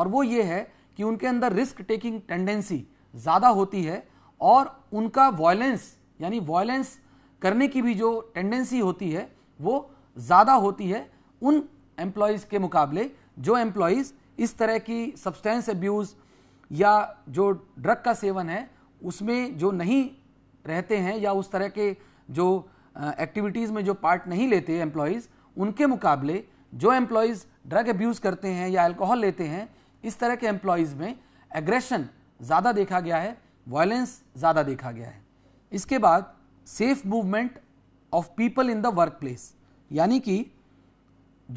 और वो ये है कि उनके अंदर रिस्क टेकिंग टेंडेंसी ज़्यादा होती है और उनका वॉयलेंस यानी वॉयलेंस करने की भी जो टेंडेंसी होती है वो ज़्यादा होती है उन एम्प्लॉयज़ के मुकाबले जो एम्प्लॉयज़ इस तरह की सब्सटेंस एब्यूज़ या जो ड्रग का सेवन है उसमें जो नहीं रहते हैं या उस तरह के जो एक्टिविटीज़ में जो पार्ट नहीं लेते एम्प्लॉयज़ उनके मुकाबले जो एम्प्लॉयज़ ड्रग एब्यूज़ करते हैं या अल्कोहल लेते हैं इस तरह के एम्प्लॉयज़ में एग्रेशन ज़्यादा देखा गया है वायलेंस ज़्यादा देखा गया है इसके बाद safe movement of people in the work place यानी कि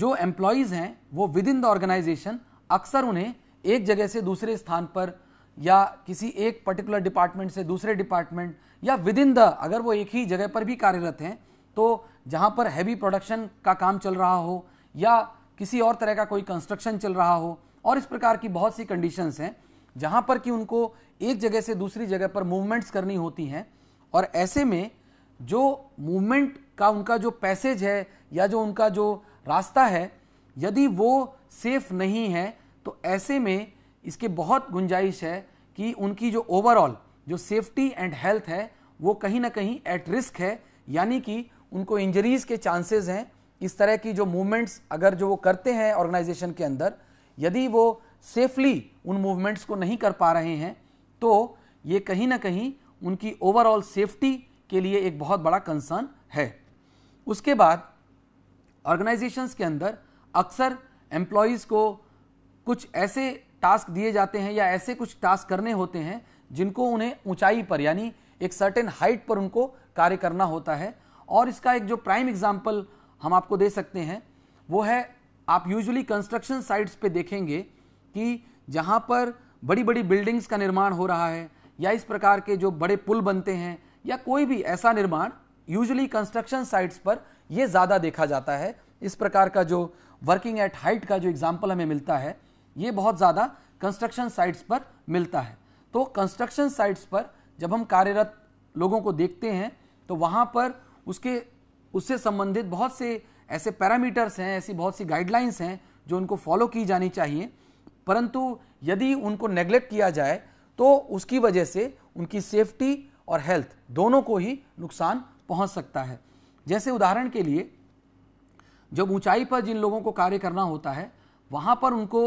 जो एम्प्लॉयज़ हैं वो विद इन द ऑर्गेनाइजेशन अक्सर उन्हें एक जगह से दूसरे स्थान पर या किसी एक पर्टिकुलर डिपार्टमेंट से दूसरे डिपार्टमेंट या विद इन द अगर वो एक ही जगह पर भी कार्यरत हैं तो जहाँ पर हैवी प्रोडक्शन का काम चल रहा हो या किसी और तरह का कोई कंस्ट्रक्शन चल रहा हो और इस प्रकार की बहुत सी कंडीशंस हैं जहाँ पर कि उनको एक जगह से दूसरी जगह पर मूवमेंट्स करनी होती हैं और ऐसे में जो मूवमेंट का उनका जो पैसेज है या जो उनका जो रास्ता है यदि वो सेफ नहीं है तो ऐसे में इसके बहुत गुंजाइश है कि उनकी जो ओवरऑल जो सेफ्टी एंड हेल्थ है वो कहीं ना कहीं एट रिस्क है यानी कि उनको इंजरीज के चांसेस हैं इस तरह की जो मूवमेंट्स अगर जो वो करते हैं ऑर्गेनाइजेशन के अंदर यदि वो सेफली उन मूवमेंट्स को नहीं कर पा रहे हैं तो ये कहीं ना कहीं उनकी ओवरऑल सेफ्टी के लिए एक बहुत बड़ा कंसर्न है उसके बाद ऑर्गेनाइजेशंस के अंदर अक्सर एम्प्लॉयज़ को कुछ ऐसे टास्क दिए जाते हैं या ऐसे कुछ टास्क करने होते हैं जिनको उन्हें ऊंचाई पर यानी एक सर्टेन हाइट पर उनको कार्य करना होता है और इसका एक जो प्राइम एग्जाम्पल हम आपको दे सकते हैं वो है आप यूजुअली कंस्ट्रक्शन साइट्स पे देखेंगे कि जहाँ पर बड़ी बड़ी बिल्डिंग्स का निर्माण हो रहा है या इस प्रकार के जो बड़े पुल बनते हैं या कोई भी ऐसा निर्माण यूजुअली कंस्ट्रक्शन साइट्स पर यह ज़्यादा देखा जाता है इस प्रकार का जो वर्किंग एट हाइट का जो एग्जाम्पल हमें मिलता है ये बहुत ज़्यादा कंस्ट्रक्शन साइट्स पर मिलता है तो कंस्ट्रक्शन साइट्स पर जब हम कार्यरत लोगों को देखते हैं तो वहाँ पर उसके उससे संबंधित बहुत से ऐसे पैरामीटर्स हैं ऐसी बहुत सी गाइडलाइंस हैं जो उनको फॉलो की जानी चाहिए परंतु यदि उनको नेग्लेक्ट किया जाए तो उसकी वजह से उनकी सेफ्टी और हेल्थ दोनों को ही नुकसान पहुंच सकता है जैसे उदाहरण के लिए जब ऊंचाई पर जिन लोगों को कार्य करना होता है वहां पर उनको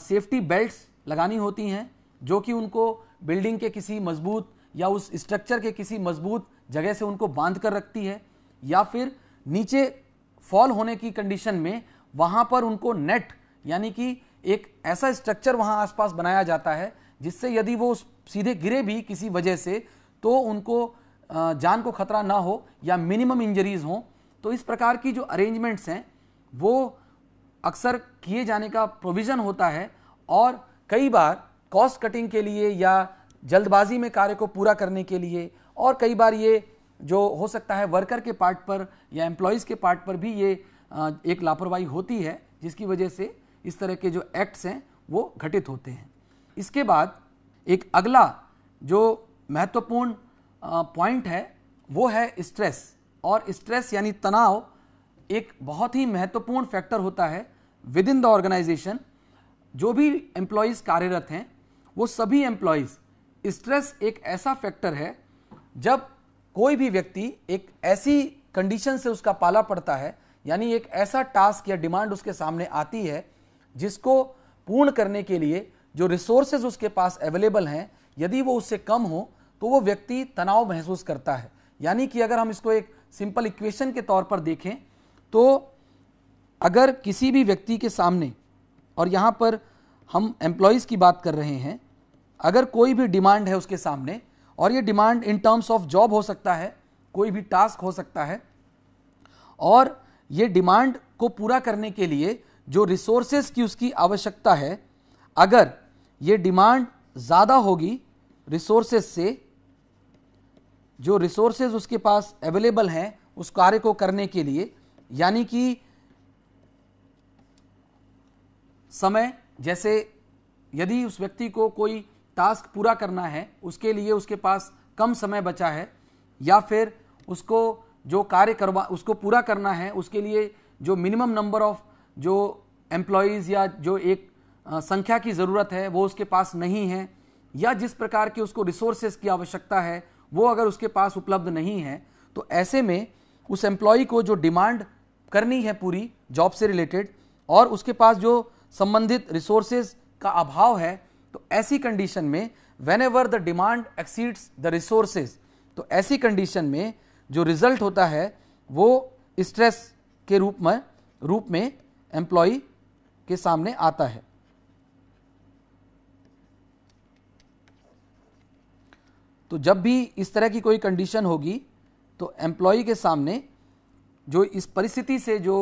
सेफ्टी बेल्ट्स लगानी होती हैं जो कि उनको बिल्डिंग के किसी मजबूत या उस स्ट्रक्चर के किसी मजबूत जगह से उनको बांध कर रखती है या फिर नीचे फॉल होने की कंडीशन में वहाँ पर उनको नेट यानी कि एक ऐसा स्ट्रक्चर वहाँ आसपास बनाया जाता है जिससे यदि वो सीधे गिरे भी किसी वजह से तो उनको जान को खतरा ना हो या मिनिमम इंजरीज हों तो इस प्रकार की जो अरेंजमेंट्स हैं वो अक्सर किए जाने का प्रोविज़न होता है और कई बार कॉस्ट कटिंग के लिए या जल्दबाजी में कार्य को पूरा करने के लिए और कई बार ये जो हो सकता है वर्कर के पार्ट पर या एम्प्लॉयज़ के पार्ट पर भी ये एक लापरवाही होती है जिसकी वजह से इस तरह के जो एक्ट्स हैं वो घटित होते हैं इसके बाद एक अगला जो महत्वपूर्ण पॉइंट है वो है स्ट्रेस और स्ट्रेस यानी तनाव एक बहुत ही महत्वपूर्ण फैक्टर होता है विद इन द ऑर्गेनाइजेशन जो भी एम्प्लॉयज कार्यरत हैं वो सभी एम्प्लॉयज स्ट्रेस एक ऐसा फैक्टर है जब कोई भी व्यक्ति एक ऐसी कंडीशन से उसका पाला पड़ता है यानी एक ऐसा टास्क या डिमांड उसके सामने आती है जिसको पूर्ण करने के लिए जो रिसोर्सेज उसके पास अवेलेबल हैं यदि वो उससे कम हो तो वो व्यक्ति तनाव महसूस करता है यानी कि अगर हम इसको एक सिंपल इक्वेशन के तौर पर देखें तो अगर किसी भी व्यक्ति के सामने और यहाँ पर हम एम्प्लॉयज़ की बात कर रहे हैं अगर कोई भी डिमांड है उसके सामने और ये demand in terms of job हो सकता है कोई भी टास्क हो सकता है और ये डिमांड को पूरा करने के लिए जो रिसोर्सेज की उसकी आवश्यकता है अगर ये डिमांड ज़्यादा होगी रिसोर्सेज से जो रिसोर्सेज उसके पास अवेलेबल हैं उस कार्य को करने के लिए यानी कि समय जैसे यदि उस व्यक्ति को कोई टास्क पूरा करना है उसके लिए उसके पास कम समय बचा है या फिर उसको जो कार्य करवा उसको पूरा करना है उसके लिए जो मिनिमम नंबर ऑफ जो एम्प्लॉयज़ या जो एक संख्या की ज़रूरत है वो उसके पास नहीं है या जिस प्रकार के उसको रिसोर्सेज की आवश्यकता है वो अगर उसके पास उपलब्ध नहीं है तो ऐसे में उस एम्प्लॉय को जो डिमांड करनी है पूरी जॉब से रिलेटेड और उसके पास जो संबंधित रिसोर्सेज का अभाव है तो ऐसी कंडीशन में whenever the demand exceeds the resources तो ऐसी कंडीशन में जो रिजल्ट होता है वो स्ट्रेस के रूप में रूप में एम्प्लॉय के सामने आता है तो जब भी इस तरह की कोई कंडीशन होगी तो एम्प्लॉय के सामने जो इस परिस्थिति से जो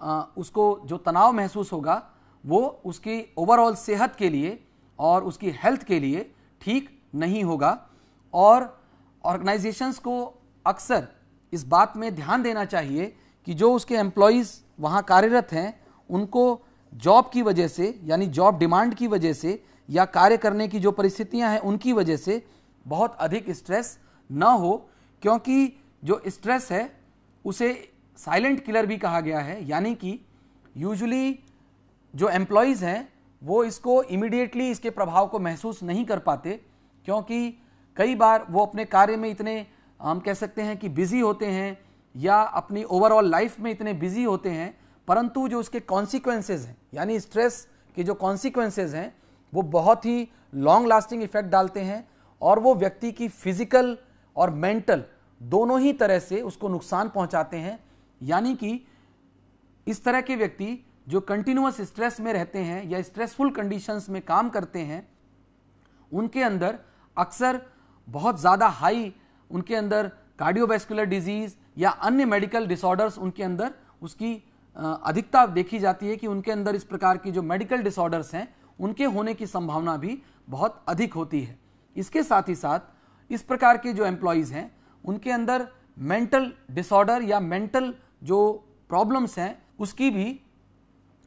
आ, उसको जो तनाव महसूस होगा वो उसकी ओवरऑल सेहत के लिए और उसकी हेल्थ के लिए ठीक नहीं होगा और ऑर्गेनाइजेशंस को अक्सर इस बात में ध्यान देना चाहिए कि जो उसके एम्प्लॉयज़ वहाँ कार्यरत हैं उनको जॉब की वजह से यानी जॉब डिमांड की वजह से या कार्य करने की जो परिस्थितियाँ हैं उनकी वजह से बहुत अधिक स्ट्रेस न हो क्योंकि जो स्ट्रेस है उसे साइलेंट किलर भी कहा गया है यानी कि यूजुअली जो एम्प्लॉयज़ हैं वो इसको इमिडिएटली इसके प्रभाव को महसूस नहीं कर पाते क्योंकि कई बार वो अपने कार्य में इतने हम कह सकते हैं कि बिज़ी होते हैं या अपनी ओवरऑल लाइफ में इतने बिज़ी होते हैं परंतु जो उसके कॉन्सिक्वेंसेज हैं यानी स्ट्रेस के जो कॉन्सिक्वेंसेज हैं वो बहुत ही लॉन्ग लास्टिंग इफेक्ट डालते हैं और वो व्यक्ति की फिजिकल और मेंटल दोनों ही तरह से उसको नुकसान पहुंचाते हैं यानी कि इस तरह के व्यक्ति जो कंटिन्यूस स्ट्रेस में रहते हैं या स्ट्रेसफुल कंडीशंस में काम करते हैं उनके अंदर अक्सर बहुत ज़्यादा हाई उनके अंदर कार्डियोवैस्कुलर डिजीज़ या अन्य मेडिकल डिसऑर्डर्स उनके अंदर उसकी अधिकता देखी जाती है कि उनके अंदर इस प्रकार की जो मेडिकल डिसऑर्डर्स हैं उनके होने की संभावना भी बहुत अधिक होती है इसके साथ ही साथ इस प्रकार के जो एम्प्लॉयज़ हैं उनके अंदर मेंटल डिसऑर्डर या मेंटल जो प्रॉब्लम्स हैं उसकी भी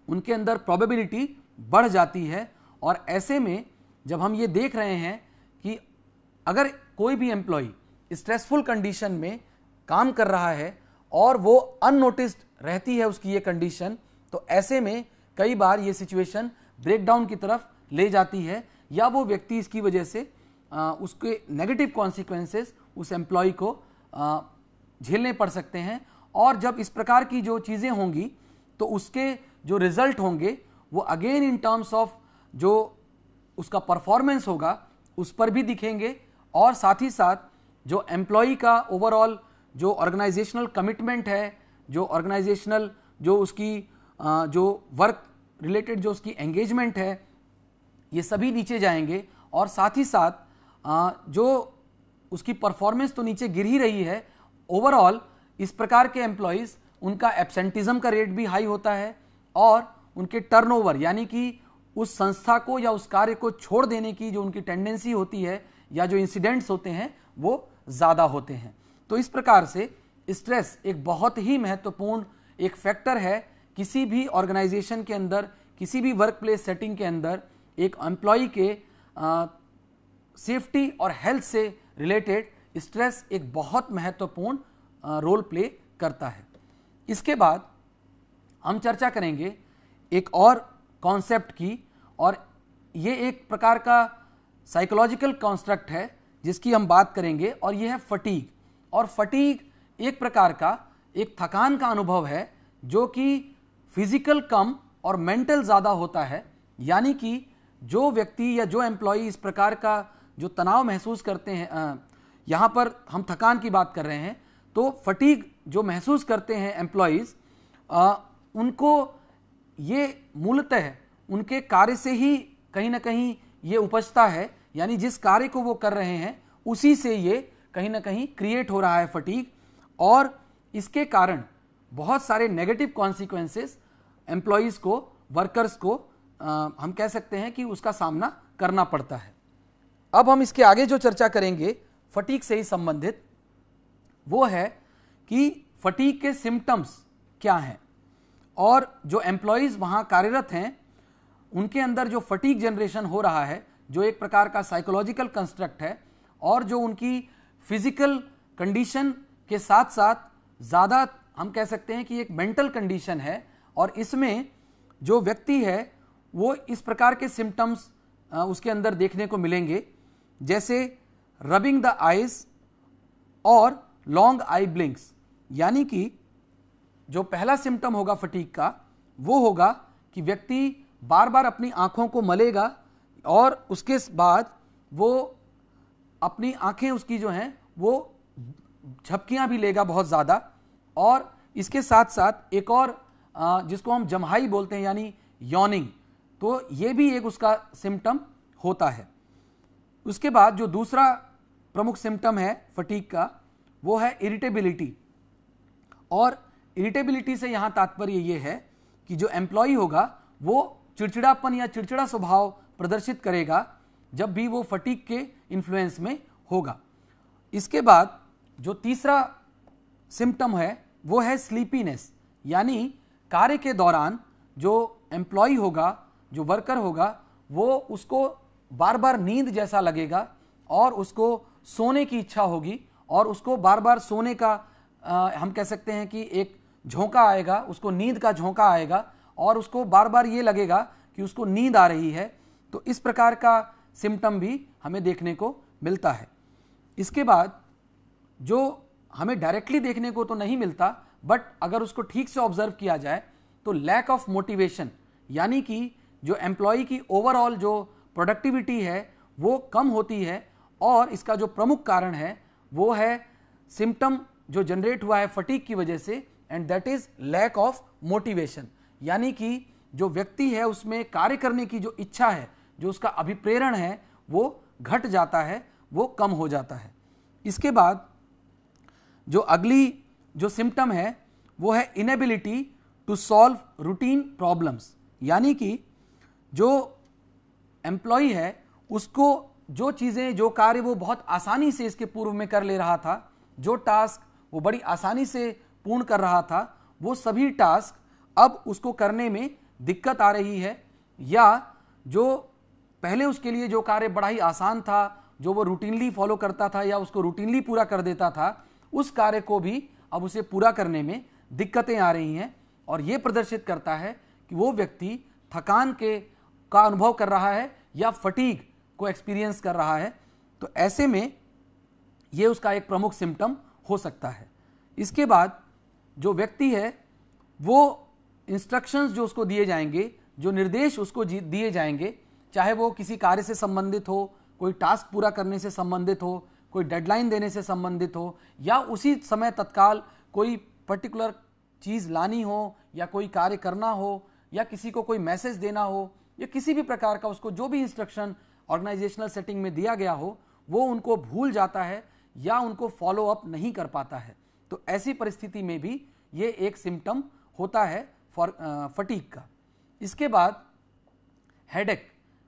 उनके अंदर प्रोबेबिलिटी बढ़ जाती है और ऐसे में जब हम ये देख रहे हैं कि अगर कोई भी एम्प्लॉय स्ट्रेसफुल कंडीशन में काम कर रहा है और वो अननोटिस्ड रहती है उसकी ये कंडीशन तो ऐसे में कई बार ये सिचुएशन ब्रेकडाउन की तरफ ले जाती है या वो व्यक्ति इसकी वजह से आ, उसके नेगेटिव कॉन्सिक्वेंसेस उस एम्प्लॉय को झेलने पड़ सकते हैं और जब इस प्रकार की जो चीज़ें होंगी तो उसके जो रिजल्ट होंगे वो अगेन इन टर्म्स ऑफ जो उसका परफॉर्मेंस होगा उस पर भी दिखेंगे और साथ ही साथ जो एम्प्लॉय का ओवरऑल जो ऑर्गेनाइजेशनल कमिटमेंट है जो ऑर्गेनाइजेशनल जो उसकी जो वर्क रिलेटेड जो उसकी एंगेजमेंट है ये सभी नीचे जाएंगे और साथ ही साथ जो उसकी परफॉर्मेंस तो नीचे गिर ही रही है ओवरऑल इस प्रकार के एम्प्लॉयज़ उनका एबसेंटिज्म का रेट भी हाई होता है और उनके टर्नओवर यानी कि उस संस्था को या उस कार्य को छोड़ देने की जो उनकी टेंडेंसी होती है या जो इंसिडेंट्स होते हैं वो ज़्यादा होते हैं तो इस प्रकार से स्ट्रेस एक बहुत ही महत्वपूर्ण एक फैक्टर है किसी भी ऑर्गेनाइजेशन के अंदर किसी भी वर्क प्लेस सेटिंग के अंदर एक एम्प्लॉय के सेफ्टी और हेल्थ से रिलेटेड स्ट्रेस एक बहुत महत्वपूर्ण रोल प्ले करता है इसके बाद हम चर्चा करेंगे एक और कॉन्सेप्ट की और ये एक प्रकार का साइकोलॉजिकल कॉन्स्ट्रक्ट है जिसकी हम बात करेंगे और ये है फटीग और फटीग एक प्रकार का एक थकान का अनुभव है जो कि फिजिकल कम और मेंटल ज़्यादा होता है यानी कि जो व्यक्ति या जो एम्प्लॉय इस प्रकार का जो तनाव महसूस करते हैं यहाँ पर हम थकान की बात कर रहे हैं तो फटीग जो महसूस करते हैं एम्प्लॉयज़ उनको ये मूलतः उनके कार्य से ही कहीं ना कहीं ये उपजता है यानी जिस कार्य को वो कर रहे हैं उसी से ये कहीं ना कहीं क्रिएट हो रहा है फटीक और इसके कारण बहुत सारे नेगेटिव कॉन्सिक्वेंसेस एम्प्लॉयज़ को वर्कर्स को आ, हम कह सकते हैं कि उसका सामना करना पड़ता है अब हम इसके आगे जो चर्चा करेंगे फटीक से ही संबंधित वो है कि फटीक के सिम्टम्स क्या हैं और जो एम्प्लॉयज़ वहाँ कार्यरत हैं उनके अंदर जो फटीक जनरेशन हो रहा है जो एक प्रकार का साइकोलॉजिकल कंस्ट्रक्ट है और जो उनकी फिजिकल कंडीशन के साथ साथ ज़्यादा हम कह सकते हैं कि एक मेंटल कंडीशन है और इसमें जो व्यक्ति है वो इस प्रकार के सिम्टम्स उसके अंदर देखने को मिलेंगे जैसे रबिंग द आइज और लॉन्ग आई ब्लिंक्स यानी कि जो पहला सिम्टम होगा फटीक का वो होगा कि व्यक्ति बार बार अपनी आँखों को मलेगा और उसके बाद वो अपनी आँखें उसकी जो हैं वो झपकियाँ भी लेगा बहुत ज़्यादा और इसके साथ साथ एक और जिसको हम जमहाई बोलते हैं यानी योनिंग तो ये भी एक उसका सिम्टम होता है उसके बाद जो दूसरा प्रमुख सिम्टम है फटीक का वो है इरिटेबिलिटी और इरिटेबिलिटी से यहाँ तात्पर्य ये है कि जो एम्प्लॉय होगा वो चिड़चिड़ापन या चिड़चिड़ा स्वभाव प्रदर्शित करेगा जब भी वो फटीक के इन्फ्लुएंस में होगा इसके बाद जो तीसरा सिम्टम है वो है स्लीपीनेस यानी कार्य के दौरान जो एम्प्लॉय होगा जो वर्कर होगा वो उसको बार बार नींद जैसा लगेगा और उसको सोने की इच्छा होगी और उसको बार बार सोने का आ, हम कह सकते हैं कि एक झोंका आएगा उसको नींद का झोंका आएगा और उसको बार बार ये लगेगा कि उसको नींद आ रही है तो इस प्रकार का सिम्टम भी हमें देखने को मिलता है इसके बाद जो हमें डायरेक्टली देखने को तो नहीं मिलता बट अगर उसको ठीक से ऑब्जर्व किया जाए तो लैक ऑफ मोटिवेशन यानी कि जो एम्प्लॉय की ओवरऑल जो प्रोडक्टिविटी है वो कम होती है और इसका जो प्रमुख कारण है वो है सिम्टम जो जनरेट हुआ है फटीक की वजह से and that is lack of motivation यानी कि जो व्यक्ति है उसमें कार्य करने की जो इच्छा है जो उसका अभिप्रेरण है वो घट जाता है वो कम हो जाता है इसके बाद जो अगली जो सिम्टम है वो है inability to solve routine problems यानी कि जो एम्प्लॉय है उसको जो चीज़ें जो कार्य वो बहुत आसानी से इसके पूर्व में कर ले रहा था जो टास्क वो बड़ी आसानी से पूर्ण कर रहा था वो सभी टास्क अब उसको करने में दिक्कत आ रही है या जो पहले उसके लिए जो कार्य बड़ा ही आसान था जो वो रूटीनली फॉलो करता था या उसको रूटीनली पूरा कर देता था उस कार्य को भी अब उसे पूरा करने में दिक्कतें आ रही हैं और ये प्रदर्शित करता है कि वो व्यक्ति थकान के का अनुभव कर रहा है या फटीग को एक्सपीरियंस कर रहा है तो ऐसे में ये उसका एक प्रमुख सिम्टम हो सकता है इसके बाद जो व्यक्ति है वो इंस्ट्रक्शंस जो उसको दिए जाएंगे जो निर्देश उसको दिए जाएंगे चाहे वो किसी कार्य से संबंधित हो कोई टास्क पूरा करने से संबंधित हो कोई डेडलाइन देने से संबंधित हो या उसी समय तत्काल कोई पर्टिकुलर चीज़ लानी हो या कोई कार्य करना हो या किसी को कोई मैसेज देना हो या किसी भी प्रकार का उसको जो भी इंस्ट्रक्शन ऑर्गेनाइजेशनल सेटिंग में दिया गया हो वो उनको भूल जाता है या उनको फॉलो अप नहीं कर पाता है तो ऐसी परिस्थिति में भी ये एक सिम्टम होता है फॉर फटीक का इसके बाद हेडेक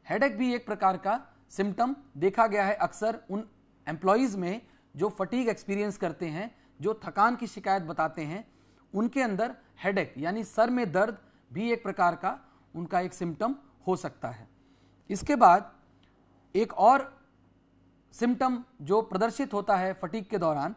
हेडेक भी एक प्रकार का सिम्टम देखा गया है अक्सर उन एम्प्लॉयज़ में जो फटीक एक्सपीरियंस करते हैं जो थकान की शिकायत बताते हैं उनके अंदर हेडेक यानी सर में दर्द भी एक प्रकार का उनका एक सिम्टम हो सकता है इसके बाद एक और सिम्टम जो प्रदर्शित होता है फटीक के दौरान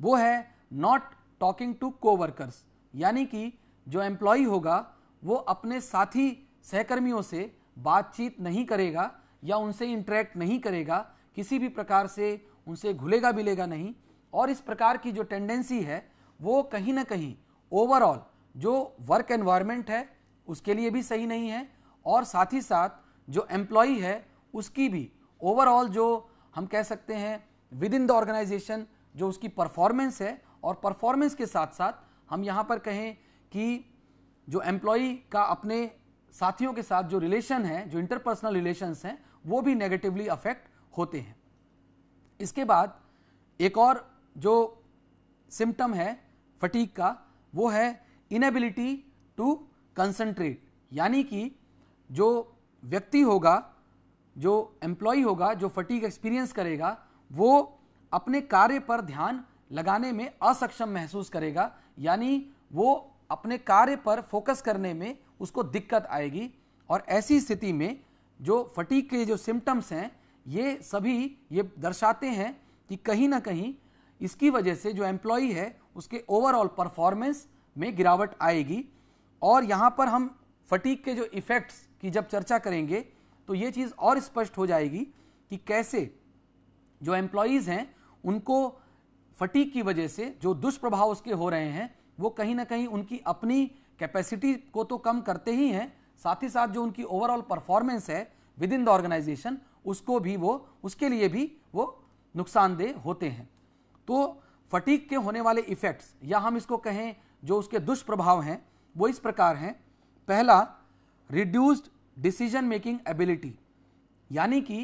वो है नॉट टॉकिंग टू कोवर्कर्स यानी कि जो एम्प्लॉय होगा वो अपने साथी सहकर्मियों से बातचीत नहीं करेगा या उनसे इंटरेक्ट नहीं करेगा किसी भी प्रकार से उनसे घुलेगा मिलेगा नहीं और इस प्रकार की जो टेंडेंसी है वो कहीं ना कहीं ओवरऑल जो वर्क एनवायरनमेंट है उसके लिए भी सही नहीं है और साथ ही साथ जो एम्प्लॉय है उसकी भी ओवरऑल जो हम कह सकते हैं विद इन द ऑर्गेनाइजेशन जो उसकी परफॉर्मेंस है और परफॉर्मेंस के साथ साथ हम यहाँ पर कहें कि जो एम्प्लॉय का अपने साथियों के साथ जो रिलेशन है जो इंटरपर्सनल रिलेशन हैं वो भी नेगेटिवली अफेक्ट होते हैं इसके बाद एक और जो सिम्टम है फटीक का वो है इनएबिलिटी टू कंसंट्रेट यानी कि जो व्यक्ति होगा जो एम्प्लॉय होगा जो फटीक एक्सपीरियंस करेगा वो अपने कार्य पर ध्यान लगाने में असक्षम महसूस करेगा यानी वो अपने कार्य पर फोकस करने में उसको दिक्कत आएगी और ऐसी स्थिति में जो फटीक के जो सिम्टम्स हैं ये सभी ये दर्शाते हैं कि कहीं ना कहीं इसकी वजह से जो एम्प्लॉयी है उसके ओवरऑल परफॉर्मेंस में गिरावट आएगी और यहाँ पर हम फटीक के जो इफ़ेक्ट्स की जब चर्चा करेंगे तो ये चीज़ और स्पष्ट हो जाएगी कि कैसे जो एम्प्लॉयज़ हैं उनको फटीक की वजह से जो दुष्प्रभाव उसके हो रहे हैं वो कहीं ना कहीं उनकी अपनी कैपेसिटी को तो कम करते ही हैं साथ ही साथ जो उनकी ओवरऑल परफॉर्मेंस है विद इन द ऑर्गेनाइजेशन उसको भी वो उसके लिए भी वो नुकसानदेह होते हैं तो फटीक के होने वाले इफ़ेक्ट्स या हम इसको कहें जो उसके दुष्प्रभाव हैं वो इस प्रकार हैं पहला रिड्यूस्ड डिसीजन मेकिंग एबिलिटी यानी कि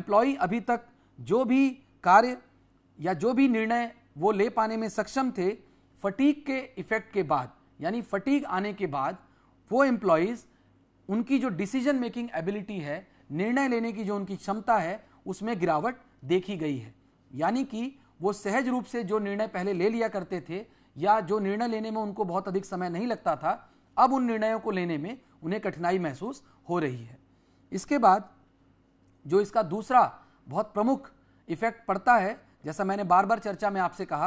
एम्प्लॉय अभी तक जो भी कार्य या जो भी निर्णय वो ले पाने में सक्षम थे फटीक के इफेक्ट के बाद यानी फटीक आने के बाद वो एम्प्लॉयज़ उनकी जो डिसीजन मेकिंग एबिलिटी है निर्णय लेने की जो उनकी क्षमता है उसमें गिरावट देखी गई है यानी कि वो सहज रूप से जो निर्णय पहले ले लिया करते थे या जो निर्णय लेने में उनको बहुत अधिक समय नहीं लगता था अब उन निर्णयों को लेने में उन्हें कठिनाई महसूस हो रही है इसके बाद जो इसका दूसरा बहुत प्रमुख इफेक्ट पड़ता है जैसा मैंने बार बार चर्चा में आपसे कहा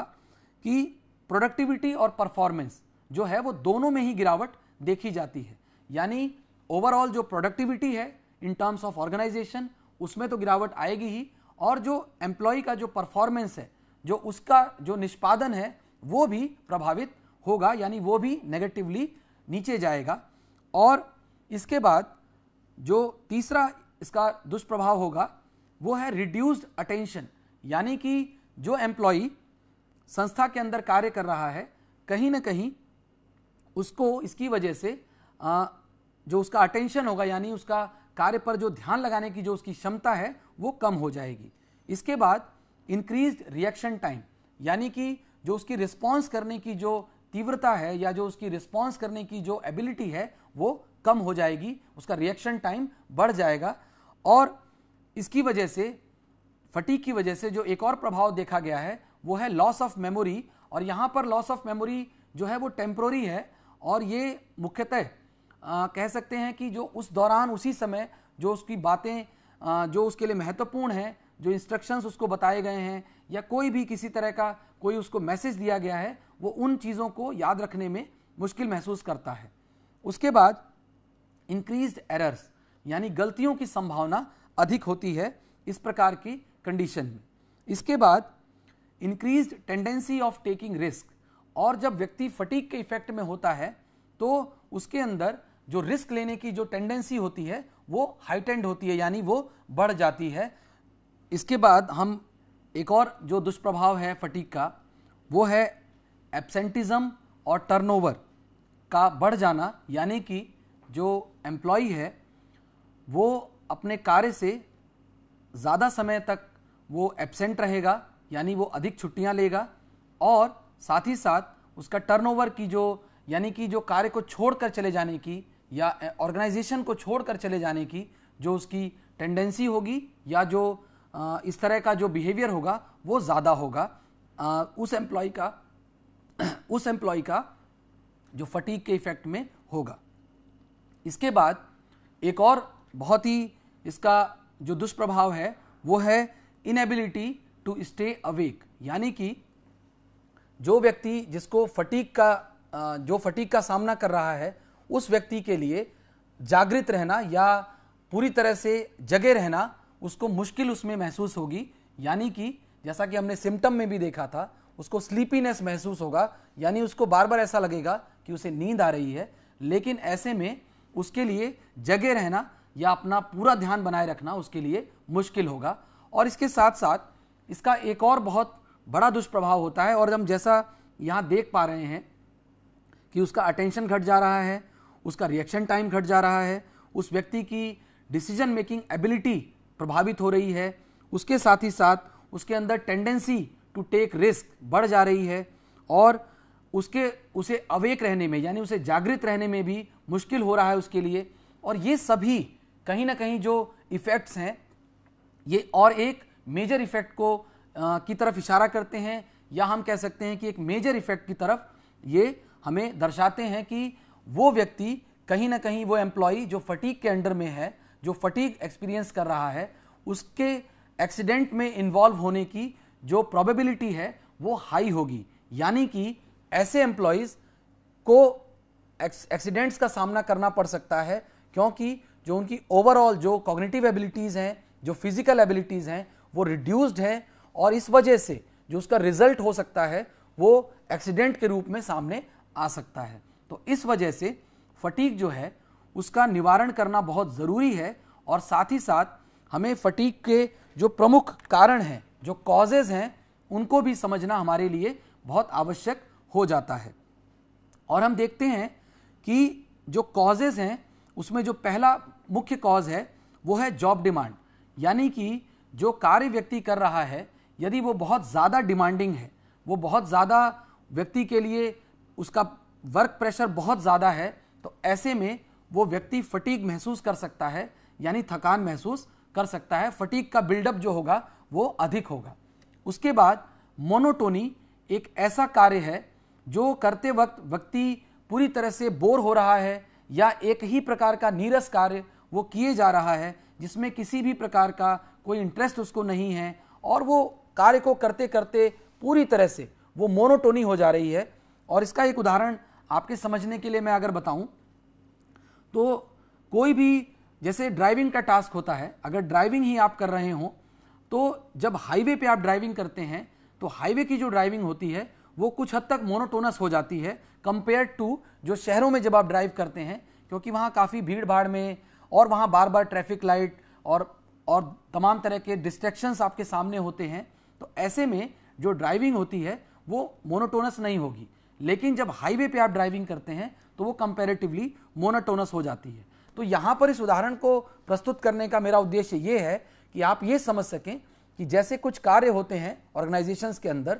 कि प्रोडक्टिविटी और परफॉर्मेंस जो है वो दोनों में ही गिरावट देखी जाती है यानी ओवरऑल जो प्रोडक्टिविटी है इन टर्म्स ऑफ ऑर्गेनाइजेशन उसमें तो गिरावट आएगी ही और जो एम्प्लॉय का जो परफॉर्मेंस है जो उसका जो निष्पादन है वो भी प्रभावित होगा यानी वो भी नेगेटिवली नीचे जाएगा और इसके बाद जो तीसरा इसका दुष्प्रभाव होगा वो है रिड्यूस्ड अटेंशन यानी कि जो एम्प्लॉई संस्था के अंदर कार्य कर रहा है कहीं ना कहीं उसको इसकी वजह से आ, जो उसका अटेंशन होगा यानी उसका कार्य पर जो ध्यान लगाने की जो उसकी क्षमता है वो कम हो जाएगी इसके बाद इंक्रीज रिएक्शन टाइम यानी कि जो उसकी रिस्पॉन्स करने की जो तीव्रता है या जो उसकी रिस्पॉन्स करने की जो एबिलिटी है वो कम हो जाएगी उसका रिएक्शन टाइम बढ़ जाएगा और इसकी वजह से फटीक की वजह से जो एक और प्रभाव देखा गया है वो है लॉस ऑफ मेमोरी और यहाँ पर लॉस ऑफ मेमोरी जो है वो टेम्प्रोरी है और ये मुख्यतः कह सकते हैं कि जो उस दौरान उसी समय जो उसकी बातें जो उसके लिए महत्वपूर्ण हैं जो इंस्ट्रक्शंस उसको बताए गए हैं या कोई भी किसी तरह का कोई उसको मैसेज दिया गया है वो उन चीज़ों को याद रखने में मुश्किल महसूस करता है उसके बाद इंक्रीज एरर्स यानी गलतियों की संभावना अधिक होती है इस प्रकार की कंडीशन में इसके बाद increase tendency of taking risk और जब व्यक्ति फटीक के इफेक्ट में होता है तो उसके अंदर जो रिस्क लेने की जो टेंडेंसी होती है वो हाईटेंड होती है यानी वो बढ़ जाती है इसके बाद हम एक और जो दुष्प्रभाव है फटीक का वो है एबसेंटिज़म और टर्नओवर का बढ़ जाना यानी कि जो एम्प्लॉय है वो अपने कार्य से ज़्यादा समय तक वो एबसेंट रहेगा यानी वो अधिक छुट्टियां लेगा और साथ ही साथ उसका टर्नओवर की जो यानी कि जो कार्य को छोड़कर चले जाने की या ऑर्गेनाइजेशन को छोड़कर चले जाने की जो उसकी टेंडेंसी होगी या जो इस तरह का जो बिहेवियर होगा वो ज़्यादा होगा उस एम्प्लॉय का <clears throat> उस एम्प्लॉय का जो फटीक के इफेक्ट में होगा इसके बाद एक और बहुत ही इसका जो दुष्प्रभाव है वो है इनएबिलिटी टू स्टे अवेक यानी कि जो व्यक्ति जिसको फटीक का जो फटीक का सामना कर रहा है उस व्यक्ति के लिए जागृत रहना या पूरी तरह से जगे रहना उसको मुश्किल उसमें महसूस होगी यानी कि जैसा कि हमने सिम्टम में भी देखा था उसको स्लीपीनेस महसूस होगा यानी उसको बार बार ऐसा लगेगा कि उसे नींद आ रही है लेकिन ऐसे में उसके लिए जगे रहना या अपना पूरा ध्यान बनाए रखना उसके लिए मुश्किल होगा और इसके साथ साथ इसका एक और बहुत बड़ा दुष्प्रभाव होता है और हम जैसा यहाँ देख पा रहे हैं कि उसका अटेंशन घट जा रहा है उसका रिएक्शन टाइम घट जा रहा है उस व्यक्ति की डिसीजन मेकिंग एबिलिटी प्रभावित हो रही है उसके साथ ही साथ उसके अंदर टेंडेंसी टू टेक रिस्क बढ़ जा रही है और उसके उसे अवेक रहने में यानी उसे जागृत रहने में भी मुश्किल हो रहा है उसके लिए और ये सभी कहीं ना कहीं जो इफ़ेक्ट्स हैं ये और एक मेजर इफेक्ट को आ, की तरफ इशारा करते हैं या हम कह सकते हैं कि एक मेजर इफेक्ट की तरफ ये हमें दर्शाते हैं कि वो व्यक्ति कहीं ना कहीं वो एम्प्लॉय जो फटीक के अंडर में है जो फटीक एक्सपीरियंस कर रहा है उसके एक्सीडेंट में इन्वॉल्व होने की जो प्रोबेबिलिटी है वो हाई होगी यानी कि ऐसे एम्प्लॉयज़ को एक्सीडेंट्स का सामना करना पड़ सकता है क्योंकि जो उनकी ओवरऑल जो कॉग्निटिव एबिलिटीज़ हैं जो फिजिकल एबिलिटीज़ हैं वो रिड्यूस्ड हैं और इस वजह से जो उसका रिजल्ट हो सकता है वो एक्सीडेंट के रूप में सामने आ सकता है तो इस वजह से फटीक जो है उसका निवारण करना बहुत ज़रूरी है और साथ ही साथ हमें फटीक के जो प्रमुख कारण हैं जो कॉजेज हैं उनको भी समझना हमारे लिए बहुत आवश्यक हो जाता है और हम देखते हैं कि जो कॉजेज हैं उसमें जो पहला मुख्य कॉज है वो है जॉब डिमांड यानी कि जो कार्य व्यक्ति कर रहा है यदि वो बहुत ज़्यादा डिमांडिंग है वो बहुत ज़्यादा व्यक्ति के लिए उसका वर्क प्रेशर बहुत ज़्यादा है तो ऐसे में वो व्यक्ति फटीक महसूस कर सकता है यानी थकान महसूस कर सकता है फटीक का बिल्डअप जो होगा वो अधिक होगा उसके बाद मोनोटोनी एक ऐसा कार्य है जो करते वक्त व्यक्ति पूरी तरह से बोर हो रहा है या एक ही प्रकार का नीरस कार्य वो किए जा रहा है जिसमें किसी भी प्रकार का कोई इंटरेस्ट उसको नहीं है और वो कार्य को करते करते पूरी तरह से वो मोनोटोनी हो जा रही है और इसका एक उदाहरण आपके समझने के लिए मैं अगर बताऊं तो कोई भी जैसे ड्राइविंग का टास्क होता है अगर ड्राइविंग ही आप कर रहे हो तो जब हाईवे पे आप ड्राइविंग करते हैं तो हाईवे की जो ड्राइविंग होती है वो कुछ हद तक मोनोटोनस हो जाती है कंपेयर टू जो शहरों में जब आप ड्राइव करते हैं क्योंकि वहाँ काफ़ी भीड़ भाड़ में और वहाँ बार बार ट्रैफिक लाइट और और तमाम तरह के डिस्ट्रैक्शंस आपके सामने होते हैं तो ऐसे में जो ड्राइविंग होती है वो मोनोटोनस नहीं होगी लेकिन जब हाईवे पे आप ड्राइविंग करते हैं तो वो कंपेरेटिवली मोनोटोनस हो जाती है तो यहाँ पर इस उदाहरण को प्रस्तुत करने का मेरा उद्देश्य ये है कि आप ये समझ सकें कि जैसे कुछ कार्य होते हैं ऑर्गेनाइजेशंस के अंदर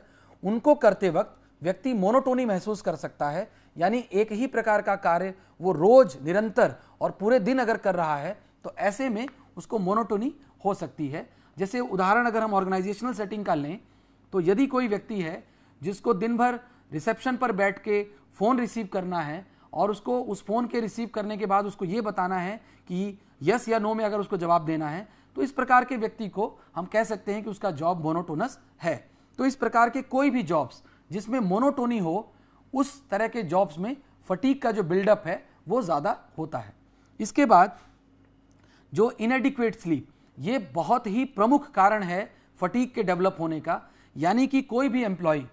उनको करते वक्त व्यक्ति मोनोटोनी महसूस कर सकता है यानी एक ही प्रकार का कार्य वो रोज निरंतर और पूरे दिन अगर कर रहा है तो ऐसे में उसको मोनोटोनी हो सकती है जैसे उदाहरण अगर हम ऑर्गेनाइजेशनल सेटिंग का लें तो यदि कोई व्यक्ति है जिसको दिन भर रिसेप्शन पर बैठ के फ़ोन रिसीव करना है और उसको उस फ़ोन के रिसीव करने के बाद उसको ये बताना है कि यस या नो में अगर उसको जवाब देना है तो इस प्रकार के व्यक्ति को हम कह सकते हैं कि उसका जॉब मोनोटोनस है तो इस प्रकार के कोई भी जॉब्स जिसमें मोनोटोनी हो उस तरह के जॉब्स में फटीक का जो बिल्डअप है वो ज़्यादा होता है इसके बाद जो इनएडिक्वेट स्लीप ये बहुत ही प्रमुख कारण है फटीक के डेवलप होने का यानी कि कोई भी एम्प्लॉय